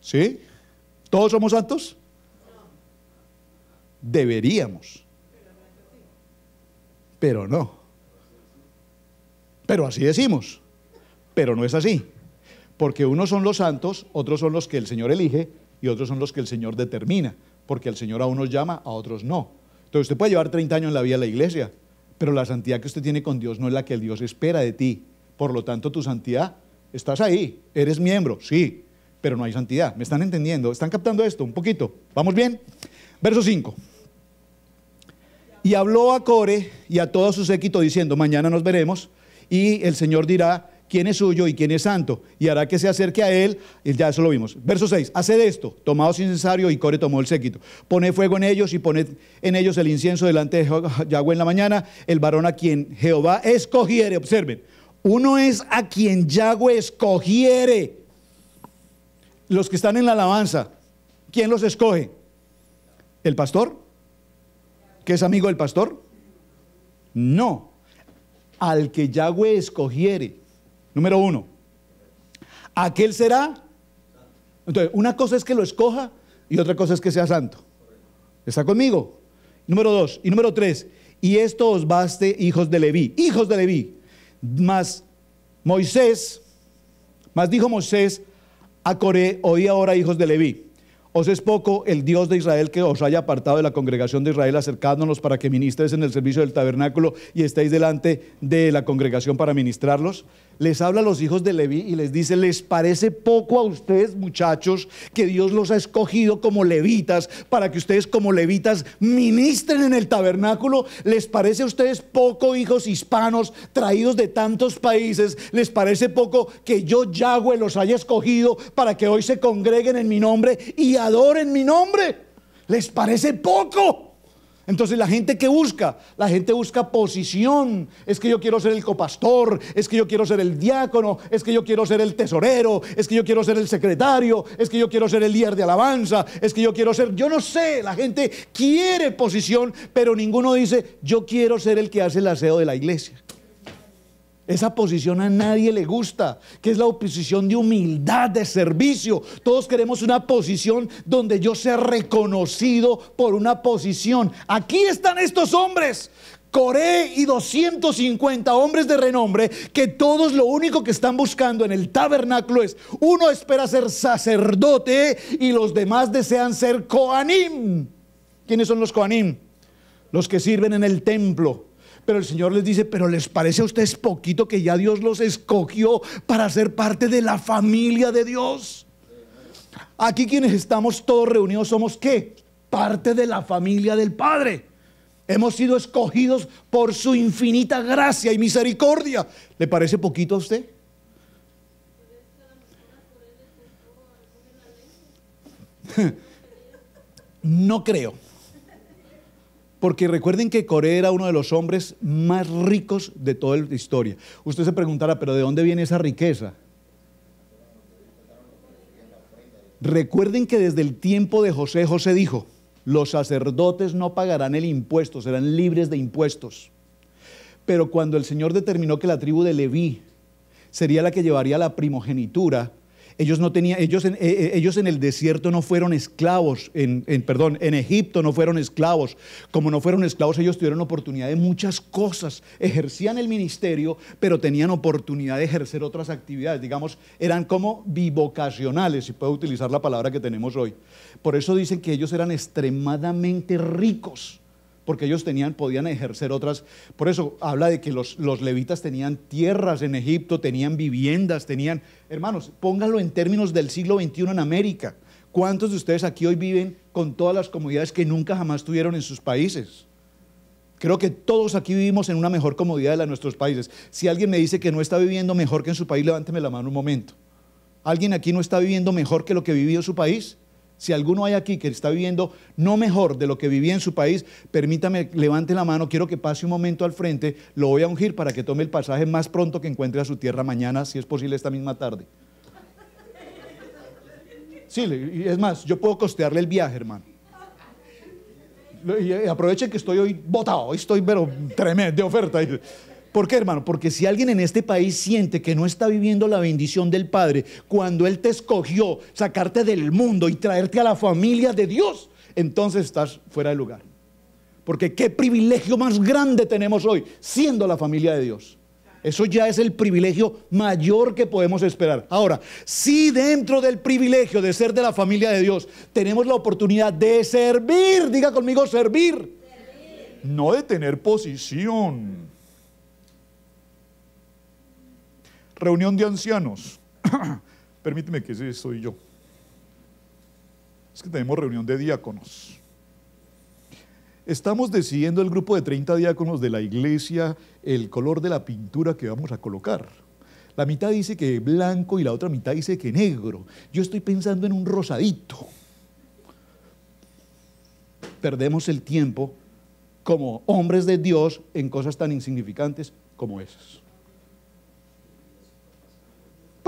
¿Sí? ¿Todos somos santos? Deberíamos. Pero no. Pero así decimos. Pero no es así. Porque unos son los santos, otros son los que el Señor elige y otros son los que el Señor determina. Porque el Señor a unos llama, a otros no. Entonces usted puede llevar 30 años en la vida de la iglesia, pero la santidad que usted tiene con Dios no es la que Dios espera de ti. Por lo tanto, tu santidad, estás ahí, eres miembro, sí, pero no hay santidad. ¿Me están entendiendo? ¿Están captando esto un poquito? ¿Vamos bien? Verso 5. Y habló a Core y a todo su séquito diciendo, mañana nos veremos y el Señor dirá, quién es suyo y quién es santo, y hará que se acerque a él, y ya eso lo vimos. Verso 6, haced esto, sin cesario y Core tomó el séquito, poned fuego en ellos y poned en ellos el incienso delante de Yahweh en la mañana, el varón a quien Jehová escogiere, observen, uno es a quien Yahweh escogiere, los que están en la alabanza, ¿quién los escoge? ¿El pastor? ¿Que es amigo del pastor? No, al que Yahweh escogiere. Número uno, aquel será. Entonces, una cosa es que lo escoja y otra cosa es que sea santo. ¿Está conmigo? Número dos. Y número tres, y esto os baste, hijos de Leví. Hijos de Leví. más Moisés, más dijo Moisés a Coré, oí ahora, hijos de Leví. Os es poco el Dios de Israel que os haya apartado de la congregación de Israel, acercándonos para que ministres en el servicio del tabernáculo y estéis delante de la congregación para ministrarlos les habla a los hijos de Leví y les dice, ¿les parece poco a ustedes muchachos que Dios los ha escogido como levitas para que ustedes como levitas ministren en el tabernáculo? ¿Les parece a ustedes poco hijos hispanos traídos de tantos países? ¿Les parece poco que yo Yahweh los haya escogido para que hoy se congreguen en mi nombre y adoren mi nombre? ¿Les parece poco? Entonces la gente que busca, la gente busca posición. Es que yo quiero ser el copastor, es que yo quiero ser el diácono, es que yo quiero ser el tesorero, es que yo quiero ser el secretario, es que yo quiero ser el líder de alabanza, es que yo quiero ser, yo no sé, la gente quiere posición, pero ninguno dice, yo quiero ser el que hace el aseo de la iglesia. Esa posición a nadie le gusta, que es la oposición de humildad, de servicio. Todos queremos una posición donde yo sea reconocido por una posición. Aquí están estos hombres. Coré y 250 hombres de renombre que todos lo único que están buscando en el tabernáculo es uno espera ser sacerdote y los demás desean ser coanim. ¿Quiénes son los coanim? Los que sirven en el templo pero el Señor les dice, pero les parece a ustedes poquito que ya Dios los escogió para ser parte de la familia de Dios. Aquí quienes estamos todos reunidos somos qué? Parte de la familia del Padre. Hemos sido escogidos por su infinita gracia y misericordia. ¿Le parece poquito a usted? No creo. Porque recuerden que Coré era uno de los hombres más ricos de toda la historia. Usted se preguntará, pero ¿de dónde viene esa riqueza? Recuerden que desde el tiempo de José, José dijo, los sacerdotes no pagarán el impuesto, serán libres de impuestos. Pero cuando el Señor determinó que la tribu de Leví sería la que llevaría la primogenitura, ellos, no tenían, ellos, en, eh, eh, ellos en el desierto no fueron esclavos, en, perdón, en Egipto no fueron esclavos. Como no fueron esclavos, ellos tuvieron oportunidad de muchas cosas. Ejercían el ministerio, pero tenían oportunidad de ejercer otras actividades. Digamos, eran como bivocacionales, si puedo utilizar la palabra que tenemos hoy. Por eso dicen que ellos eran extremadamente ricos porque ellos tenían, podían ejercer otras. Por eso habla de que los, los levitas tenían tierras en Egipto, tenían viviendas, tenían... Hermanos, pónganlo en términos del siglo XXI en América. ¿Cuántos de ustedes aquí hoy viven con todas las comodidades que nunca jamás tuvieron en sus países? Creo que todos aquí vivimos en una mejor comodidad de la de nuestros países. Si alguien me dice que no está viviendo mejor que en su país, levánteme la mano un momento. ¿Alguien aquí no está viviendo mejor que lo que vivió su país? Si alguno hay aquí que está viviendo no mejor de lo que vivía en su país, permítame, levante la mano, quiero que pase un momento al frente, lo voy a ungir para que tome el pasaje más pronto que encuentre a su tierra mañana, si es posible esta misma tarde. Sí, es más, yo puedo costearle el viaje, hermano. Y eh, aprovechen que estoy hoy botado, hoy estoy pero tremendo de oferta. ¿Por qué, hermano? Porque si alguien en este país siente que no está viviendo la bendición del Padre cuando Él te escogió sacarte del mundo y traerte a la familia de Dios, entonces estás fuera de lugar. Porque qué privilegio más grande tenemos hoy siendo la familia de Dios. Eso ya es el privilegio mayor que podemos esperar. Ahora, si dentro del privilegio de ser de la familia de Dios tenemos la oportunidad de servir, diga conmigo servir, servir. no de tener posición reunión de ancianos. Permíteme que ese soy yo. Es que tenemos reunión de diáconos. Estamos decidiendo el grupo de 30 diáconos de la iglesia el color de la pintura que vamos a colocar. La mitad dice que blanco y la otra mitad dice que negro. Yo estoy pensando en un rosadito. Perdemos el tiempo como hombres de Dios en cosas tan insignificantes como esas.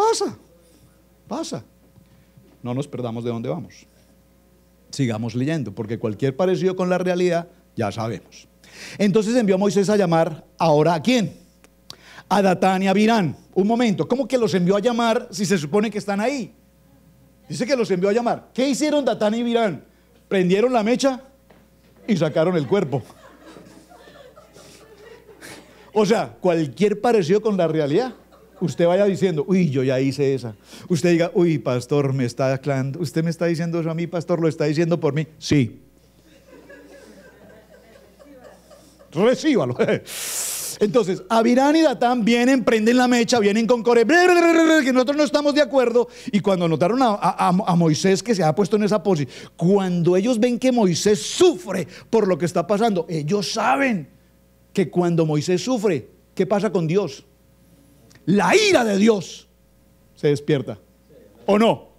Pasa, pasa. No nos perdamos de dónde vamos. Sigamos leyendo, porque cualquier parecido con la realidad ya sabemos. Entonces envió Moisés a llamar ahora a quién? A Datán y a Virán. Un momento, ¿cómo que los envió a llamar si se supone que están ahí? Dice que los envió a llamar. ¿Qué hicieron Datán y Virán? Prendieron la mecha y sacaron el cuerpo. O sea, cualquier parecido con la realidad usted vaya diciendo, uy, yo ya hice esa. Usted diga, uy, pastor, me está aclando. Usted me está diciendo eso a mí, pastor, lo está diciendo por mí. Sí. Recíbalo. Entonces, Abirán y Datán vienen, prenden la mecha, vienen con Core, que nosotros no estamos de acuerdo. Y cuando notaron a, a, Moisés que se ha puesto en esa posición, cuando ellos ven que Moisés sufre por lo que está pasando, ellos saben que cuando Moisés sufre, ¿qué pasa con Dios? la ira de Dios se despierta. ¿O no?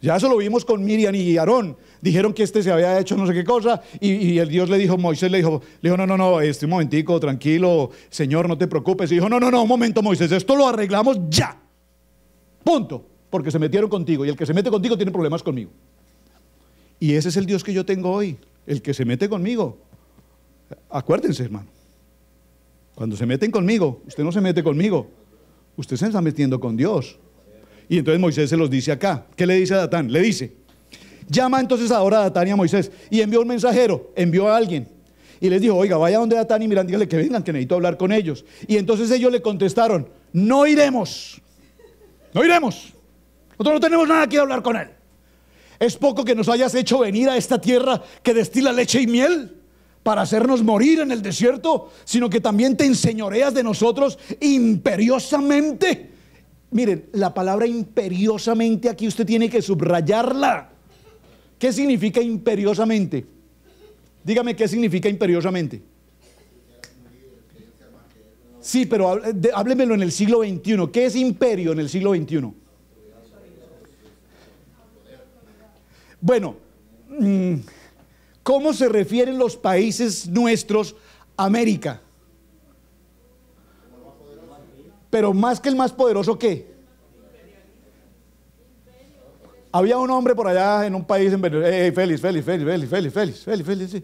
Ya eso lo vimos con Miriam y Aarón. Dijeron que este se había hecho no sé qué cosa y, el Dios le dijo, Moisés le dijo, le dijo, no, no, no, este un momentico, tranquilo, Señor, no te preocupes. Y dijo, no, no, no, un momento, Moisés, esto lo arreglamos ya. Punto. Porque se metieron contigo y el que se mete contigo tiene problemas conmigo. Y ese es el Dios que yo tengo hoy, el que se mete conmigo. Acuérdense, hermano. Cuando se meten conmigo, usted no se mete conmigo usted se está metiendo con Dios. Y entonces Moisés se los dice acá. ¿Qué le dice a Datán? Le dice, llama entonces ahora a Datán y a Moisés. Y envió un mensajero, envió a alguien. Y les dijo, oiga, vaya donde Datán y miran, dígale que vengan, que necesito hablar con ellos. Y entonces ellos le contestaron, no iremos. No iremos. Nosotros no tenemos nada que hablar con él. Es poco que nos hayas hecho venir a esta tierra que destila leche y miel para hacernos morir en el desierto, sino que también te enseñoreas de nosotros imperiosamente. Miren, la palabra imperiosamente aquí usted tiene que subrayarla. ¿Qué significa imperiosamente? Dígame qué significa imperiosamente. Sí, pero háblemelo en el siglo XXI. ¿Qué es imperio en el siglo XXI? Bueno, mm, ¿Cómo se refieren los países nuestros a América? Pero más que el más poderoso, ¿qué? Había un hombre por allá en un país en Venezuela. Hey, eh, eh, feliz, feliz, feliz, feliz, Félix, Félix, Félix, eh,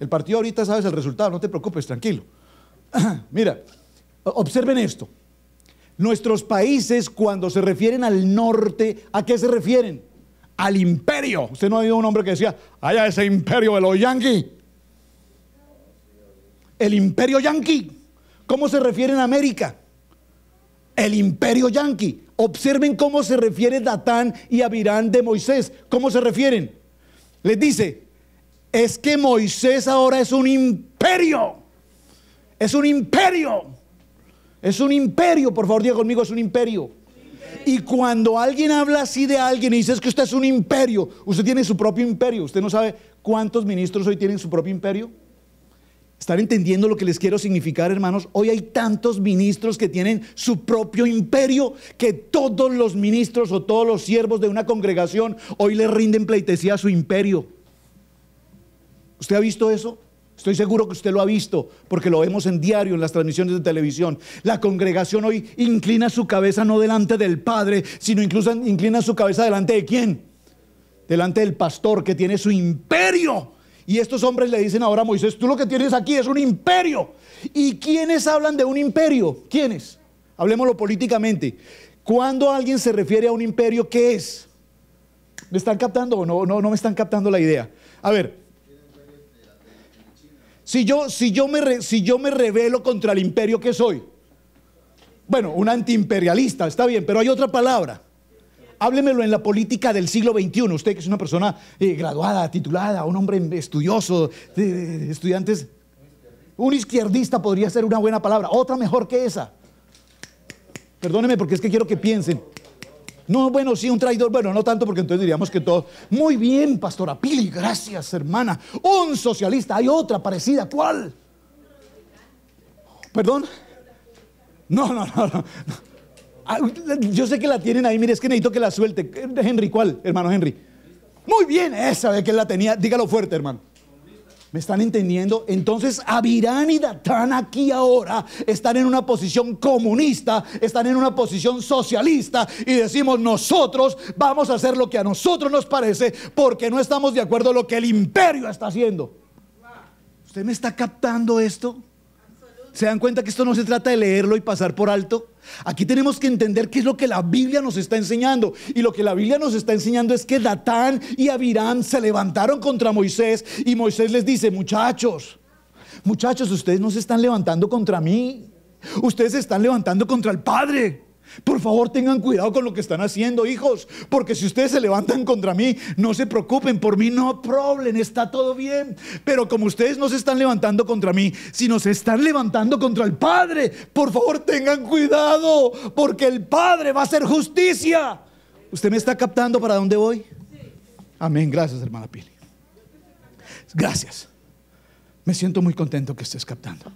El partido ahorita sabes el resultado, no te preocupes, tranquilo. Mira, observen esto. Nuestros países cuando se refieren al norte, ¿a qué se refieren? al imperio. Usted no ha oído un hombre que decía, allá ese imperio de los yanquis. El imperio yanqui. ¿Cómo se refiere en América? El imperio yanqui. Observen cómo se refiere Datán y Abirán de Moisés. ¿Cómo se refieren? Les dice, es que Moisés ahora es un imperio. Es un imperio. Es un imperio. Por favor, diga conmigo, es un imperio. Y cuando alguien habla así de alguien y dice es que usted es un imperio, usted tiene su propio imperio, usted no sabe cuántos ministros hoy tienen su propio imperio. ¿Están entendiendo lo que les quiero significar, hermanos? Hoy hay tantos ministros que tienen su propio imperio que todos los ministros o todos los siervos de una congregación hoy le rinden pleitesía a su imperio. ¿Usted ha visto eso? Estoy seguro que usted lo ha visto porque lo vemos en diario, en las transmisiones de televisión. La congregación hoy inclina su cabeza no delante del Padre, sino incluso inclina su cabeza delante de quién? Delante del pastor que tiene su imperio. Y estos hombres le dicen ahora a Moisés, tú lo que tienes aquí es un imperio. ¿Y quiénes hablan de un imperio? ¿Quiénes? Hablemoslo políticamente. Cuando alguien se refiere a un imperio, ¿qué es? ¿Me están captando o no? No, no me están captando la idea. A ver, si yo, si yo, me, si yo me revelo contra el imperio, que soy? Bueno, un antiimperialista, está bien, pero hay otra palabra. Háblemelo en la política del siglo XXI. Usted que es una persona eh, graduada, titulada, un hombre estudioso, estudiantes. Un izquierdista podría ser una buena palabra, otra mejor que esa. Perdóneme porque es que quiero que piensen. No, bueno, sí, un traidor, bueno, no tanto porque entonces diríamos que todo. muy bien, pastora Pili, gracias, hermana. Un socialista, hay otra parecida, ¿cuál? ¿Perdón? No, no, no, no. Ah, yo sé que la tienen ahí, mire, es que necesito que la suelte. Eh, Henry, ¿cuál, hermano Henry? Muy bien, esa de que la tenía, dígalo fuerte, hermano. ¿Me están entendiendo? Entonces Abirán y Datán aquí ahora están en una posición comunista, están en una posición socialista y decimos nosotros vamos a hacer lo que a nosotros nos parece porque no estamos de acuerdo a lo que el imperio está haciendo. ¿Usted me está captando esto? ¿Se dan cuenta que esto no se trata de leerlo y pasar por alto? Aquí tenemos que entender qué es lo que la Biblia nos está enseñando. Y lo que la Biblia nos está enseñando es que Datán y Abiram se levantaron contra Moisés y Moisés les dice, muchachos, muchachos, ustedes no se están levantando contra mí, ustedes se están levantando contra el Padre. Por favor, tengan cuidado con lo que están haciendo, hijos, porque si ustedes se levantan contra mí, no se preocupen, por mí no problem, está todo bien. Pero como ustedes no se están levantando contra mí, sino se están levantando contra el Padre, por favor, tengan cuidado, porque el Padre va a hacer justicia. ¿Usted me está captando para dónde voy? Amén, gracias, hermana Pili. Gracias. Me siento muy contento que estés captando.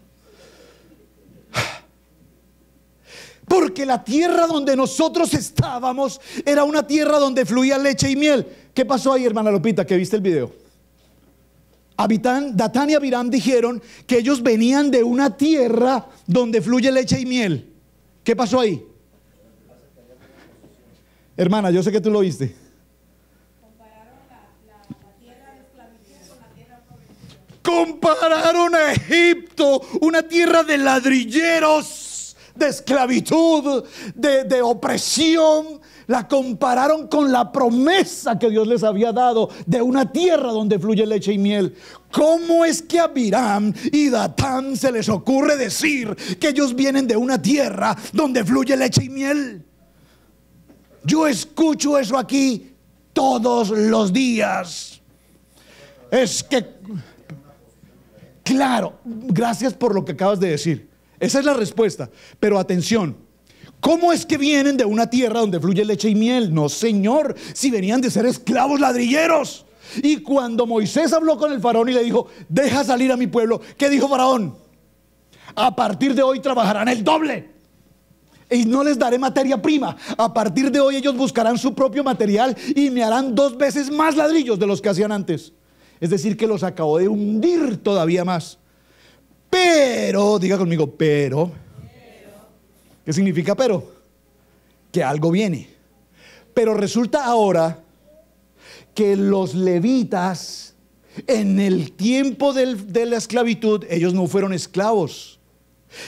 Porque la tierra donde nosotros estábamos era una tierra donde fluía leche y miel. ¿Qué pasó ahí, hermana Lupita, que viste el video? Datán y Abirán dijeron que ellos venían de una tierra donde fluye leche y miel. ¿Qué pasó ahí? Hermana, yo sé que tú lo viste. Compararon a Egipto, una tierra de ladrilleros de esclavitud, de, opresión. La compararon con la promesa que Dios les había dado de una tierra donde fluye leche y miel. ¿Cómo es que a y Datán se les ocurre decir que ellos vienen de una tierra donde fluye leche y miel? Yo escucho eso aquí todos los días. Es que, claro, gracias por lo que acabas de decir. Esa es la respuesta. Pero atención, ¿Cómo es que vienen de una tierra donde fluye leche y miel? No, Señor, si venían de ser esclavos ladrilleros. Y cuando Moisés habló con el faraón y le dijo, deja salir a mi pueblo, ¿qué dijo faraón? A partir de hoy trabajarán el doble. Y no les daré materia prima. A partir de hoy ellos buscarán su propio material y me harán dos veces más ladrillos de los que hacían antes. Es decir, que los acabó de hundir todavía más. Pero, diga conmigo, pero. ¿Qué significa pero? Que algo viene. Pero resulta ahora que los levitas en el tiempo de la esclavitud, ellos no fueron esclavos.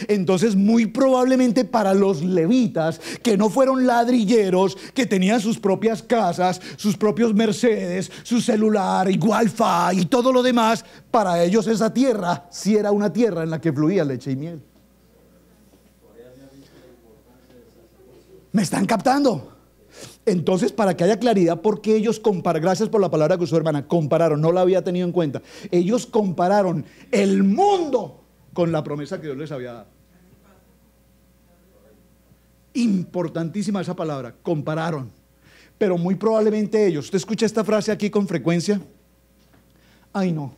Entonces, muy probablemente para los levitas, que no fueron ladrilleros, que tenían sus propias casas, sus propios Mercedes, su celular y wifi y todo lo demás, para ellos esa tierra sí era una tierra en la que fluía leche y miel. ¿Me están captando? Entonces, para que haya claridad, porque ellos compararon, gracias por la palabra que usó hermana, compararon, no la había tenido en cuenta, ellos compararon el mundo con la promesa que Dios les había dado. Importantísima esa palabra, compararon. Pero muy probablemente ellos, ¿usted escucha esta frase aquí con frecuencia? Ay no,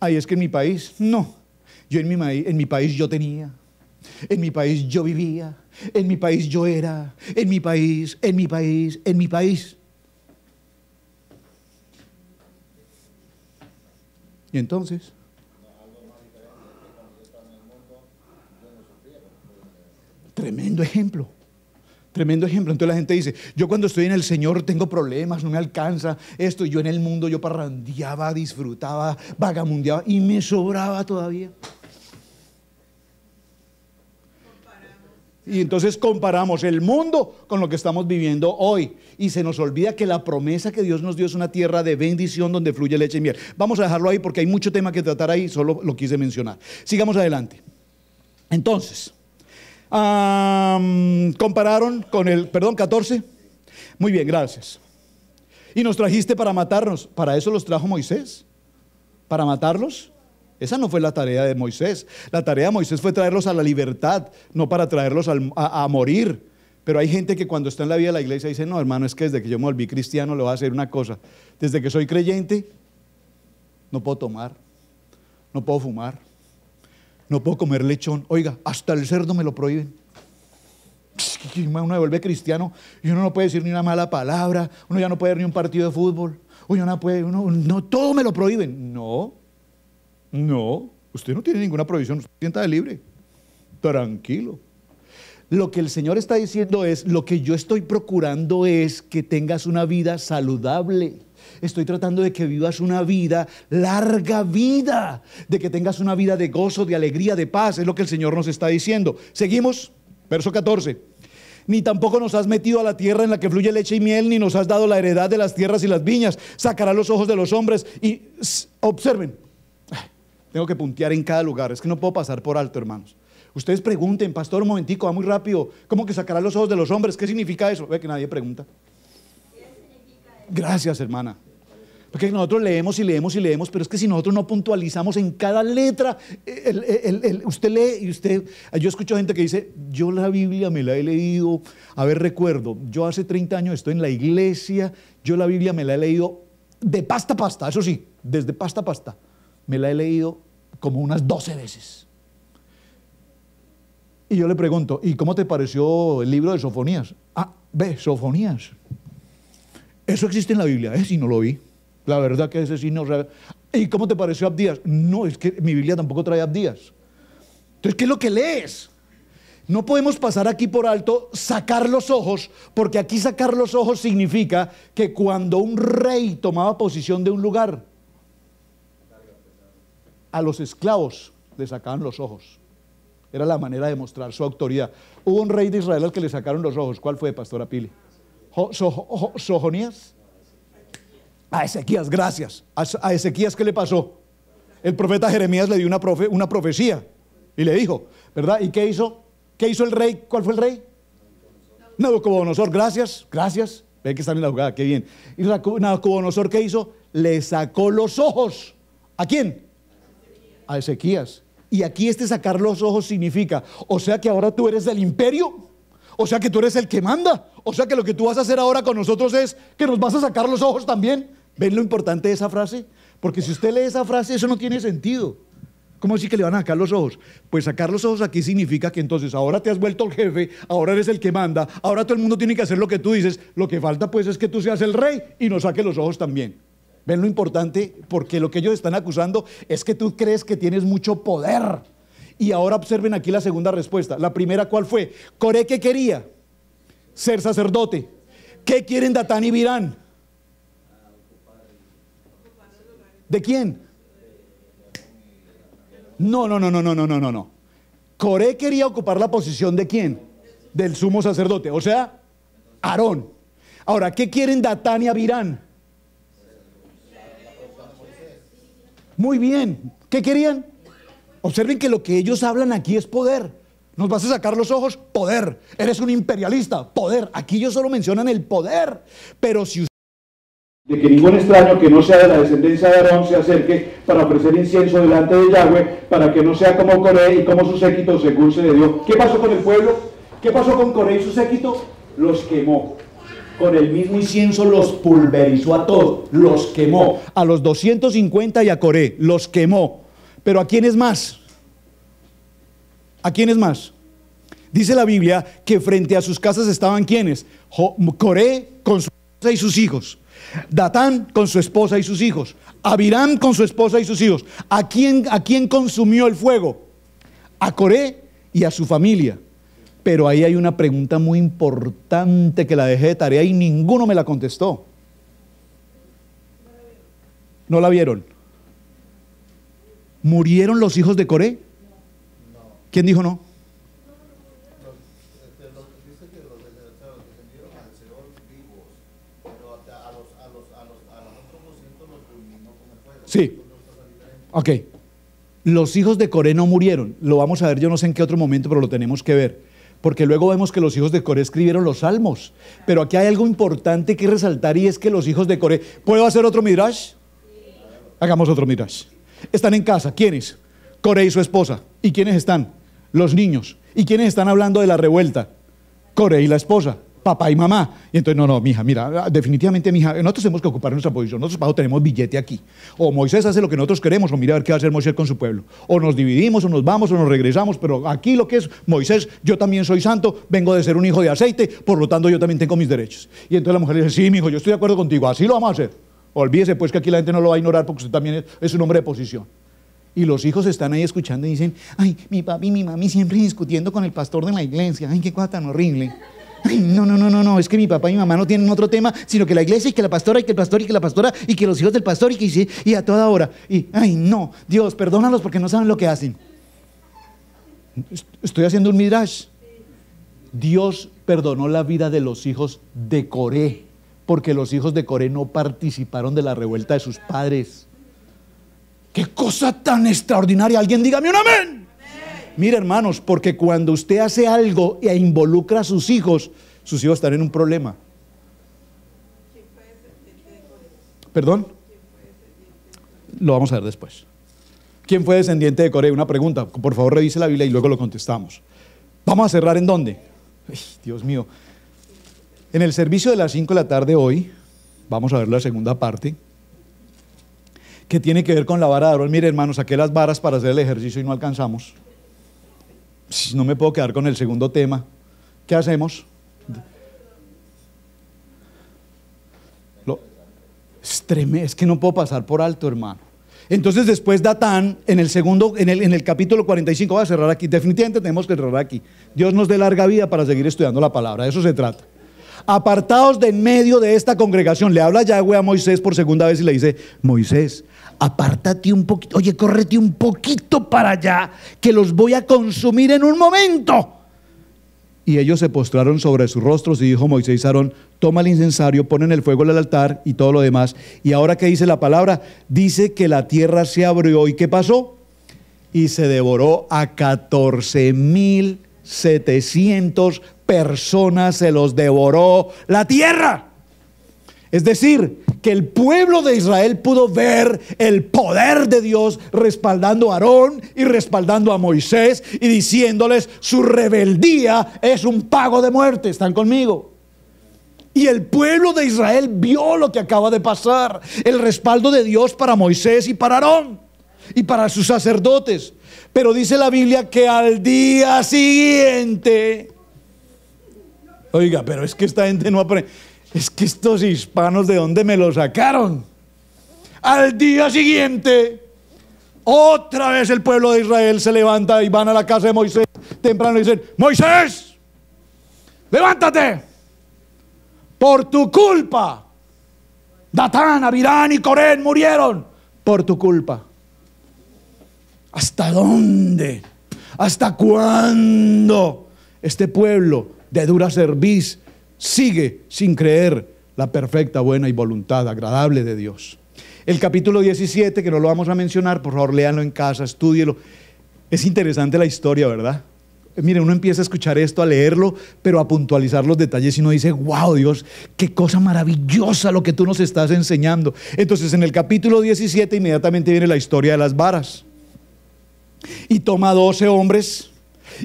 ay es que en mi país, no, yo en mi, en mi país yo tenía, en mi país yo vivía, en mi país yo era, en mi país, en mi país, en mi país. Y entonces, Tremendo ejemplo. Tremendo ejemplo. Entonces la gente dice, yo cuando estoy en el Señor tengo problemas, no me alcanza esto. yo en el mundo, yo parrandeaba, disfrutaba, vagamundeaba y me sobraba todavía. Y entonces comparamos el mundo con lo que estamos viviendo hoy. Y se nos olvida que la promesa que Dios nos dio es una tierra de bendición donde fluye leche y miel. Vamos a dejarlo ahí porque hay mucho tema que tratar ahí, solo lo quise mencionar. Sigamos adelante. Entonces, compararon con el, perdón, 14. Muy bien, gracias. Y nos trajiste para matarnos. Para eso los trajo Moisés. Para matarlos. Esa no fue la tarea de Moisés. La tarea de Moisés fue traerlos a la libertad, no para traerlos a, a, morir. Pero hay gente que cuando está en la vida de la iglesia dice, no, hermano, es que desde que yo me volví cristiano le voy a hacer una cosa. Desde que soy creyente, no puedo tomar, no puedo fumar, no puedo comer lechón. Oiga, hasta el cerdo me lo prohíben. Uno se vuelve cristiano y uno no puede decir ni una mala palabra, uno ya no puede ver ni un partido de fútbol, uno no puede, no, todo me lo prohíben. No, no, usted no tiene ninguna prohibición, usted sienta de libre, tranquilo. Lo que el Señor está diciendo es, lo que yo estoy procurando es que tengas una vida saludable. Estoy tratando de que vivas una vida, larga vida, de que tengas una vida de gozo, de alegría, de paz. Es lo que el Señor nos está diciendo. Seguimos, verso 14. Ni tampoco nos has metido a la tierra en la que fluye leche y miel, ni nos has dado la heredad de las tierras y las viñas. Sacará los ojos de los hombres y observen. Tengo que puntear en cada lugar. Es que no puedo pasar por alto, hermanos. Ustedes pregunten, pastor, un momentico, va muy rápido. ¿Cómo que sacará los ojos de los hombres? ¿Qué significa eso? Ve que nadie pregunta. Gracias, hermana. Porque nosotros leemos y leemos y leemos, pero es que si nosotros no puntualizamos en cada letra, usted lee y usted, yo escucho gente que dice, yo la Biblia me la he leído, a ver recuerdo, yo hace 30 años estoy en la iglesia, yo la Biblia me la he leído de pasta a pasta, eso sí, desde pasta a pasta, me la he leído como unas 12 veces. Y yo le pregunto, ¿y cómo te pareció el libro de Sofonías? Ah, ve, Sofonías. Eso existe en la Biblia, ¿eh? Si no lo vi. La verdad que ese sí no... ¿Y cómo te pareció Abdías? No, es que mi Biblia tampoco trae Abdías. Entonces, ¿qué es lo que lees? No podemos pasar aquí por alto sacar los ojos, porque aquí sacar los ojos significa que cuando un rey tomaba posición de un lugar, a los esclavos le sacaban los ojos. Era la manera de mostrar su autoridad. Hubo un rey de Israel al que le sacaron los ojos. ¿Cuál fue, Pastora Pili? Sojonías. A Ezequías, gracias. A, Ezequías, ¿qué le pasó? El profeta Jeremías le dio una, profecía y le dijo, ¿verdad? ¿Y qué hizo? ¿Qué hizo el rey? ¿Cuál fue el rey? Nabucodonosor, gracias, gracias. Ve que están en la jugada, qué bien. ¿Y Nabucodonosor qué hizo? Le sacó los ojos. ¿A quién? A Ezequías. Y aquí este sacar los ojos significa, o sea que ahora tú eres del imperio o sea que tú eres el que manda. O sea que lo que tú vas a hacer ahora con nosotros es que nos vas a sacar los ojos también. ¿Ven lo importante de esa frase? Porque si usted lee esa frase, eso no tiene sentido. ¿Cómo decir que le van a sacar los ojos? Pues sacar los ojos aquí significa que entonces ahora te has vuelto el jefe, ahora eres el que manda, ahora todo el mundo tiene que hacer lo que tú dices. Lo que falta pues es que tú seas el rey y nos saques los ojos también. ¿Ven lo importante? Porque lo que ellos están acusando es que tú crees que tienes mucho poder. Y ahora observen aquí la segunda respuesta. La primera, ¿cuál fue? Coré, ¿qué quería? Ser sacerdote. ¿Qué quieren Datán y Virán? ¿De quién? No, no, no, no, no, no, no, no. Coré quería ocupar la posición de quién? Del sumo sacerdote, o sea, Aarón. Ahora, ¿qué quieren Datán y Virán? Muy bien, ¿qué querían? Observen que lo que ellos hablan aquí es poder. Nos vas a sacar los ojos, poder. Eres un imperialista, poder. Aquí ellos solo mencionan el poder. Pero si usted... De que ningún extraño que no sea de la descendencia de Aarón se acerque para ofrecer incienso delante de Yahweh, para que no sea como Coré y como sus séquito según se de Dios. ¿Qué pasó con el pueblo? ¿Qué pasó con Coré y su séquito? Los quemó con el mismo incienso los pulverizó a todos, los quemó. A los 250 y a Coré, los quemó. Pero ¿a quién es más? ¿A quién es más? Dice la Biblia que frente a sus casas estaban quienes? Coré con su esposa y sus hijos. Datán con su esposa y sus hijos. Abirán con su esposa y sus hijos. ¿A quién, ¿A quién consumió el fuego? A Coré y a su familia. Pero ahí hay una pregunta muy importante que la dejé de tarea y ninguno me la contestó. No la vieron. ¿Murieron los hijos de Coré? ¿Quién dijo no? Sí. Ok. Los hijos de Coré no murieron. Lo vamos a ver, yo no sé en qué otro momento, pero lo tenemos que ver. Porque luego vemos que los hijos de Coré escribieron los salmos. Pero aquí hay algo importante que resaltar y es que los hijos de Coré. ¿Puedo hacer otro midrash? Hagamos otro midrash están en casa. ¿Quiénes? Corey y su esposa. ¿Y quiénes están? Los niños. ¿Y quiénes están hablando de la revuelta? Corey y la esposa papá y mamá. Y entonces, no, no, mija, mira, definitivamente, mija, nosotros tenemos que ocupar nuestra posición. Nosotros tenemos billete aquí. O Moisés hace lo que nosotros queremos, o mira a ver qué va a hacer Moisés con su pueblo. O nos dividimos, o nos vamos, o nos regresamos. Pero aquí lo que es Moisés, yo también soy santo, vengo de ser un hijo de aceite, por lo tanto, yo también tengo mis derechos. Y entonces la mujer dice, sí, mijo, yo estoy de acuerdo contigo, así lo vamos a hacer. Olvídese pues que aquí la gente no lo va a ignorar porque usted también es, un hombre de posición. Y los hijos están ahí escuchando y dicen, ay, mi papá y mi mami siempre discutiendo con el pastor de la iglesia, ay, qué cosa tan horrible. Ay, no, no, no, no, no, es que mi papá y mi mamá no tienen otro tema, sino que la iglesia y que la pastora y que el pastor y que la pastora y que los hijos del pastor y que y a toda hora. Y, ay, no, Dios, perdónalos porque no saben lo que hacen. Estoy haciendo un midrash. Dios perdonó la vida de los hijos de Coré porque los hijos de Coré no participaron de la revuelta de sus padres. ¡Qué cosa tan extraordinaria! Alguien dígame un amén. Mire, hermanos, porque cuando usted hace algo e involucra a sus hijos, sus hijos están en un problema. ¿Perdón? Lo vamos a ver después. ¿Quién fue descendiente de Coré? Una pregunta. Por favor, revise la Biblia y luego lo contestamos. Vamos a cerrar en dónde. Dios mío. En el servicio de las 5 de la tarde hoy, vamos a ver la segunda parte, que tiene que ver con la vara de Aarón. Mire, hermano, saqué las varas para hacer el ejercicio y no alcanzamos. No me puedo quedar con el segundo tema. ¿Qué hacemos? es, que no puedo pasar por alto, hermano. Entonces después Datán, en el segundo, en el, en el capítulo 45, va a cerrar aquí. Definitivamente tenemos que cerrar aquí. Dios nos dé larga vida para seguir estudiando la palabra. De eso se trata apartados de en medio de esta congregación. Le habla Yahweh a Moisés por segunda vez y le dice, Moisés, apártate un poquito, oye, córrete un poquito para allá, que los voy a consumir en un momento. Y ellos se postraron sobre sus rostros y dijo Moisés Aarón, toma el incensario, pon en el fuego en el altar y todo lo demás. Y ahora que dice la palabra, dice que la tierra se abrió y ¿qué pasó? Y se devoró a 14 mil 700 personas se los devoró la tierra. Es decir, que el pueblo de Israel pudo ver el poder de Dios respaldando a Aarón y respaldando a Moisés y diciéndoles, su rebeldía es un pago de muerte, están conmigo. Y el pueblo de Israel vio lo que acaba de pasar, el respaldo de Dios para Moisés y para Aarón y para sus sacerdotes. Pero dice la Biblia que al día siguiente, oiga, pero es que esta gente no aprende, es que estos hispanos de dónde me lo sacaron. Al día siguiente, otra vez el pueblo de Israel se levanta y van a la casa de Moisés temprano y dicen, Moisés, levántate, por tu culpa, Datán, Abirán y Corén murieron, por tu culpa. ¿Hasta dónde? ¿Hasta cuándo este pueblo de dura cerviz sigue sin creer la perfecta, buena y voluntad agradable de Dios? El capítulo 17, que no lo vamos a mencionar, por favor, léanlo en casa, estúdielo. Es interesante la historia, ¿verdad? Eh, mire, uno empieza a escuchar esto, a leerlo, pero a puntualizar los detalles y uno dice, wow Dios, qué cosa maravillosa lo que tú nos estás enseñando. Entonces en el capítulo 17 inmediatamente viene la historia de las varas y toma doce hombres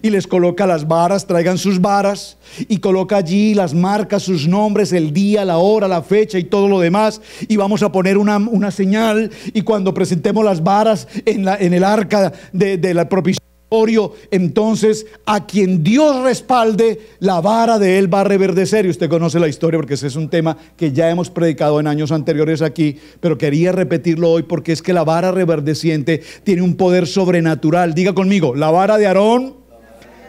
y les coloca las varas, traigan sus varas, y coloca allí las marcas, sus nombres, el día, la hora, la fecha y todo lo demás, y vamos a poner una, señal, y cuando presentemos las varas en, la, en el arca de, la propiciación, entonces a quien Dios respalde, la vara de él va a reverdecer. Y usted conoce la historia porque ese es un tema que ya hemos predicado en años anteriores aquí, pero quería repetirlo hoy porque es que la vara reverdeciente tiene un poder sobrenatural. Diga conmigo, la vara de Aarón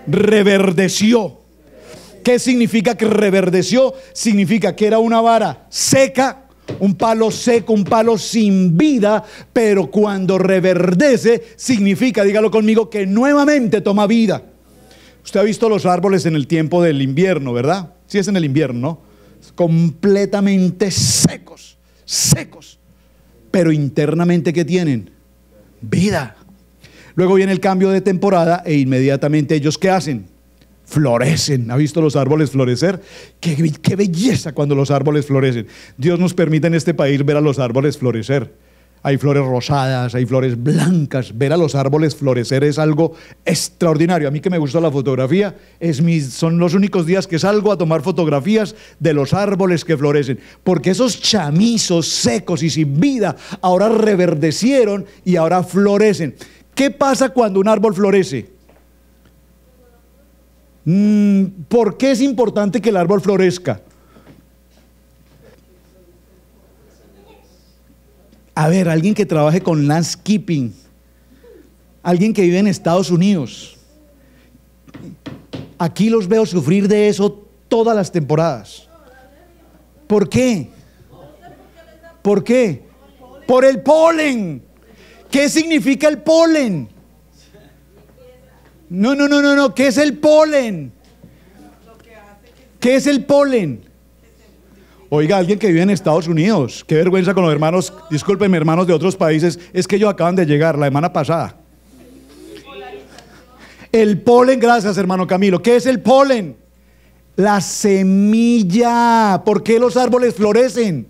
reverdeció. ¿Qué significa que reverdeció? Significa que era una vara seca un palo seco, un palo sin vida, pero cuando reverdece significa, dígalo conmigo, que nuevamente toma vida. Usted ha visto los árboles en el tiempo del invierno, ¿verdad? Sí es en el invierno, Completamente secos, secos, pero internamente ¿qué tienen? Vida. Luego viene el cambio de temporada e inmediatamente ellos ¿qué hacen? florecen. ¿Ha visto los árboles florecer? ¡Qué, belleza cuando los árboles florecen! Dios nos permite en este país ver a los árboles florecer. Hay flores rosadas, hay flores blancas. Ver a los árboles florecer es algo extraordinario. A mí que me gusta la fotografía, es mis, son los únicos días que salgo a tomar fotografías de los árboles que florecen. Porque esos chamizos secos y sin vida ahora reverdecieron y ahora florecen. ¿Qué pasa cuando un árbol florece? Mm, ¿Por qué es importante que el árbol florezca? A ver, alguien que trabaje con landscaping, alguien que vive en Estados Unidos. Aquí los veo sufrir de eso todas las temporadas. ¿Por qué? ¿Por qué? Por el polen. ¿Qué significa el polen? No, no, no, no, no. ¿Qué es el polen? ¿Qué es el polen? Oiga, alguien que vive en Estados Unidos, qué vergüenza con los hermanos, discúlpenme hermanos de otros países, es que ellos acaban de llegar la semana pasada. El polen, gracias hermano Camilo, ¿qué es el polen? La semilla. ¿Por qué los árboles florecen?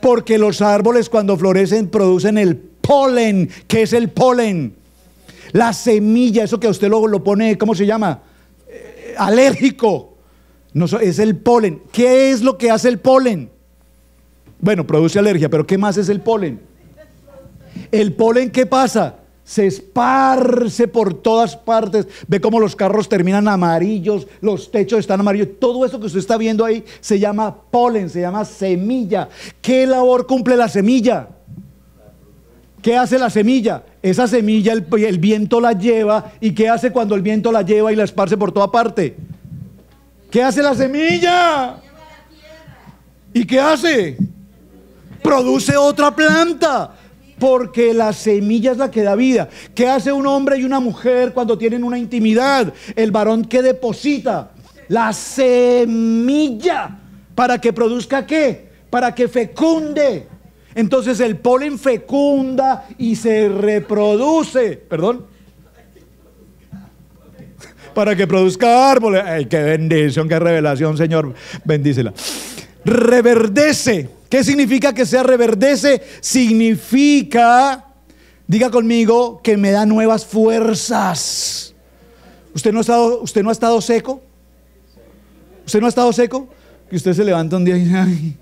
Porque los árboles cuando florecen producen el polen. ¿Qué es el polen? La semilla, eso que a usted luego lo pone, ¿cómo se llama? Eh, alérgico. No, es el polen. ¿Qué es lo que hace el polen? Bueno, produce alergia, pero ¿qué más es el polen? El polen, ¿qué pasa? se esparce por todas partes. Ve cómo los carros terminan amarillos, los techos están amarillos. Todo eso que usted está viendo ahí se llama polen, se llama semilla. ¿Qué labor cumple la semilla? ¿Qué hace la semilla? Esa semilla el, el, viento la lleva. ¿Y qué hace cuando el viento la lleva y la esparce por toda parte? ¿Qué hace la semilla? ¿Y qué hace? Produce otra planta. Porque la semilla es la que da vida. ¿Qué hace un hombre y una mujer cuando tienen una intimidad? El varón que deposita la semilla para que produzca qué? Para que fecunde entonces el polen fecunda y se reproduce. Perdón. Para que produzca árboles. ¡Ay, qué bendición, qué revelación, Señor! Bendícela. Reverdece. ¿Qué significa que sea reverdece? Significa, diga conmigo, que me da nuevas fuerzas. ¿Usted no ha estado, usted no ha estado seco? ¿Usted no ha estado seco? Que usted se levanta un día y ay,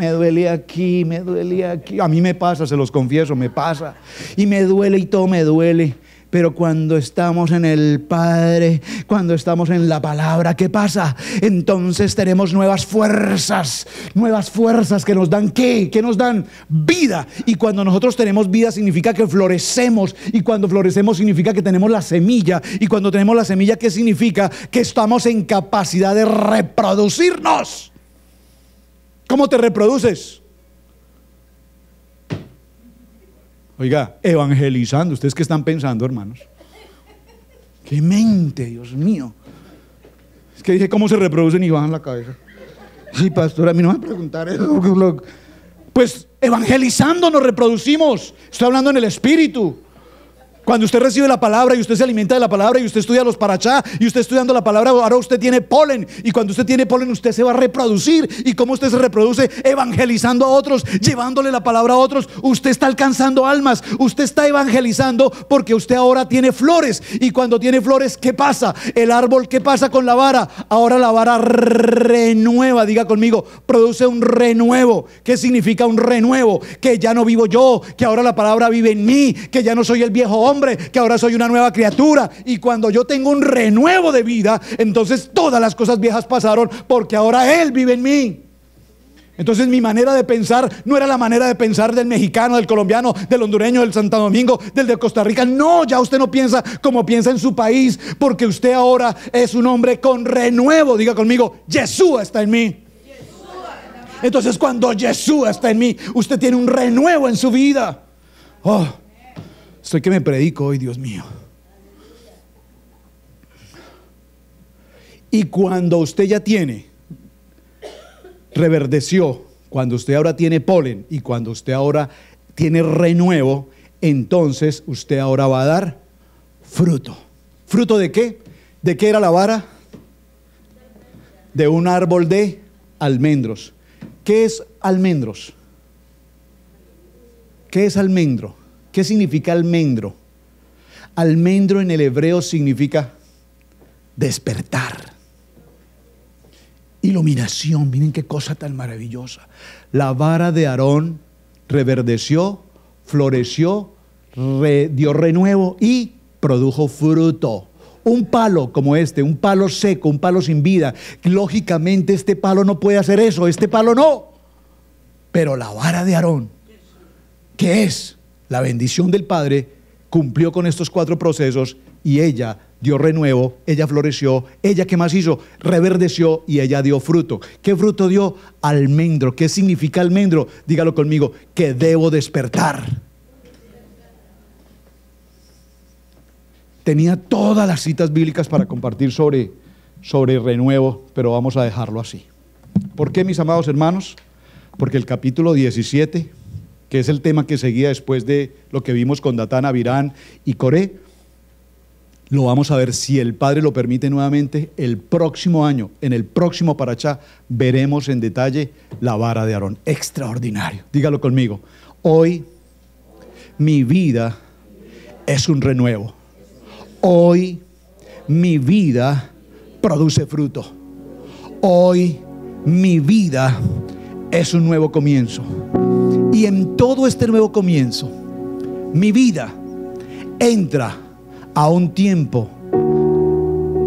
me duele aquí, me duele aquí. A mí me pasa, se los confieso, me pasa. Y me duele y todo me duele. Pero cuando estamos en el Padre, cuando estamos en la palabra, ¿qué pasa? Entonces tenemos nuevas fuerzas, nuevas fuerzas que nos dan qué? Que nos dan vida. Y cuando nosotros tenemos vida significa que florecemos. Y cuando florecemos significa que tenemos la semilla. Y cuando tenemos la semilla, ¿qué significa? Que estamos en capacidad de reproducirnos. ¿Cómo te reproduces? Oiga, evangelizando. ¿Ustedes qué están pensando, hermanos? ¡Qué mente, Dios mío! Es que dije cómo se reproducen y bajan la cabeza. Sí, pastor, a mí no me van a preguntar eso. Pues evangelizando nos reproducimos. Estoy hablando en el espíritu. Cuando usted recibe la palabra y usted se alimenta de la palabra y usted estudia los parachá y usted estudiando la palabra, ahora usted tiene polen. Y cuando usted tiene polen, usted se va a reproducir. ¿Y cómo usted se reproduce? Evangelizando a otros, llevándole la palabra a otros. Usted está alcanzando almas, usted está evangelizando porque usted ahora tiene flores. Y cuando tiene flores, ¿qué pasa? El árbol, ¿qué pasa con la vara? Ahora la vara renueva, diga conmigo, produce un renuevo. ¿Qué significa un renuevo? Que ya no vivo yo, que ahora la palabra vive en mí, que ya no soy el viejo hombre que ahora soy una nueva criatura. Y cuando yo tengo un renuevo de vida, entonces todas las cosas viejas pasaron porque ahora Él vive en mí. Entonces mi manera de pensar no era la manera de pensar del mexicano, del colombiano, del hondureño, del Santo Domingo, del de Costa Rica. No, ya usted no piensa como piensa en su país, porque usted ahora es un hombre con renuevo. Diga conmigo, Jesús está en mí. Entonces cuando Jesús está en mí, usted tiene un renuevo en su vida. Oh, Estoy que me predico hoy, Dios mío. Y cuando usted ya tiene, reverdeció, cuando usted ahora tiene polen y cuando usted ahora tiene renuevo, entonces usted ahora va a dar fruto. ¿Fruto de qué? ¿De qué era la vara? De un árbol de almendros. ¿Qué es almendros? ¿Qué es almendro? ¿Qué significa almendro? Almendro en el hebreo significa despertar. Iluminación, miren qué cosa tan maravillosa. La vara de Aarón reverdeció, floreció, dio renuevo y produjo fruto. Un palo como este, un palo seco, un palo sin vida. Lógicamente este palo no puede hacer eso, este palo no. Pero la vara de Aarón, ¿qué es? la bendición del Padre, cumplió con estos cuatro procesos y ella dio renuevo, ella floreció, ella qué más hizo, reverdeció y ella dio fruto. ¿Qué fruto dio? Almendro. ¿Qué significa almendro? Dígalo conmigo, que debo despertar. Tenía todas las citas bíblicas para compartir sobre, sobre renuevo, pero vamos a dejarlo así. ¿Por qué, mis amados hermanos? Porque el capítulo 17 que es el tema que seguía después de lo que vimos con Datán, Avirán y Coré. Lo vamos a ver si el Padre lo permite nuevamente el próximo año, en el próximo Parachá, veremos en detalle la vara de Aarón. Extraordinario. Dígalo conmigo. Hoy mi vida es un renuevo. Hoy mi vida produce fruto. Hoy mi vida es un nuevo comienzo en todo este nuevo comienzo, mi vida entra a un tiempo.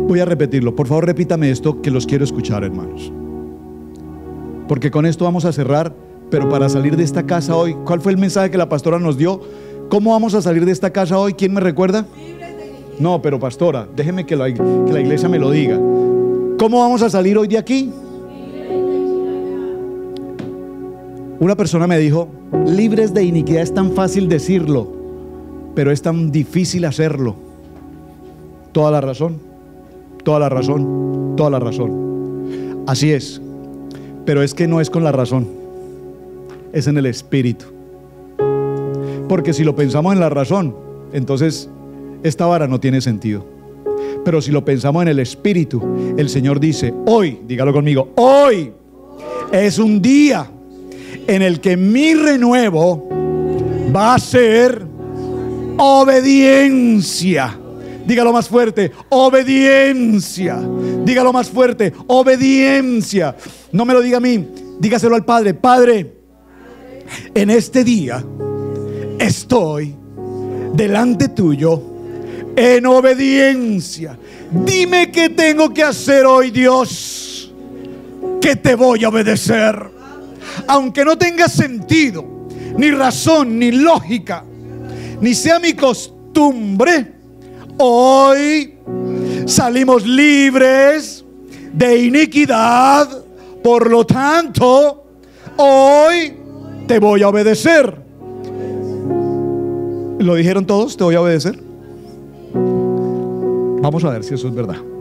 Voy a repetirlo. Por favor, repítame esto que los quiero escuchar, hermanos. Porque con esto vamos a cerrar. Pero para salir de esta casa hoy, ¿cuál fue el mensaje que la pastora nos dio? ¿Cómo vamos a salir de esta casa hoy? ¿Quién me recuerda? No, pero pastora, déjeme que la, que la iglesia me lo diga. ¿Cómo vamos a salir hoy de aquí? Una persona me dijo, libres de iniquidad es tan fácil decirlo, pero es tan difícil hacerlo. Toda la razón, toda la razón, toda la razón. Así es, pero es que no es con la razón, es en el espíritu. Porque si lo pensamos en la razón, entonces esta vara no tiene sentido. Pero si lo pensamos en el espíritu, el Señor dice, hoy, dígalo conmigo, hoy es un día en el que mi renuevo va a ser obediencia. Dígalo más fuerte, obediencia. Dígalo más fuerte, obediencia. No me lo diga a mí, dígaselo al Padre. Padre, en este día estoy delante tuyo en obediencia. Dime qué tengo que hacer hoy, Dios, que te voy a obedecer aunque no tenga sentido, ni razón, ni lógica, ni sea mi costumbre, hoy salimos libres de iniquidad. Por lo tanto, hoy te voy a obedecer. ¿Lo dijeron todos? ¿Te voy a obedecer? Vamos a ver si eso es verdad.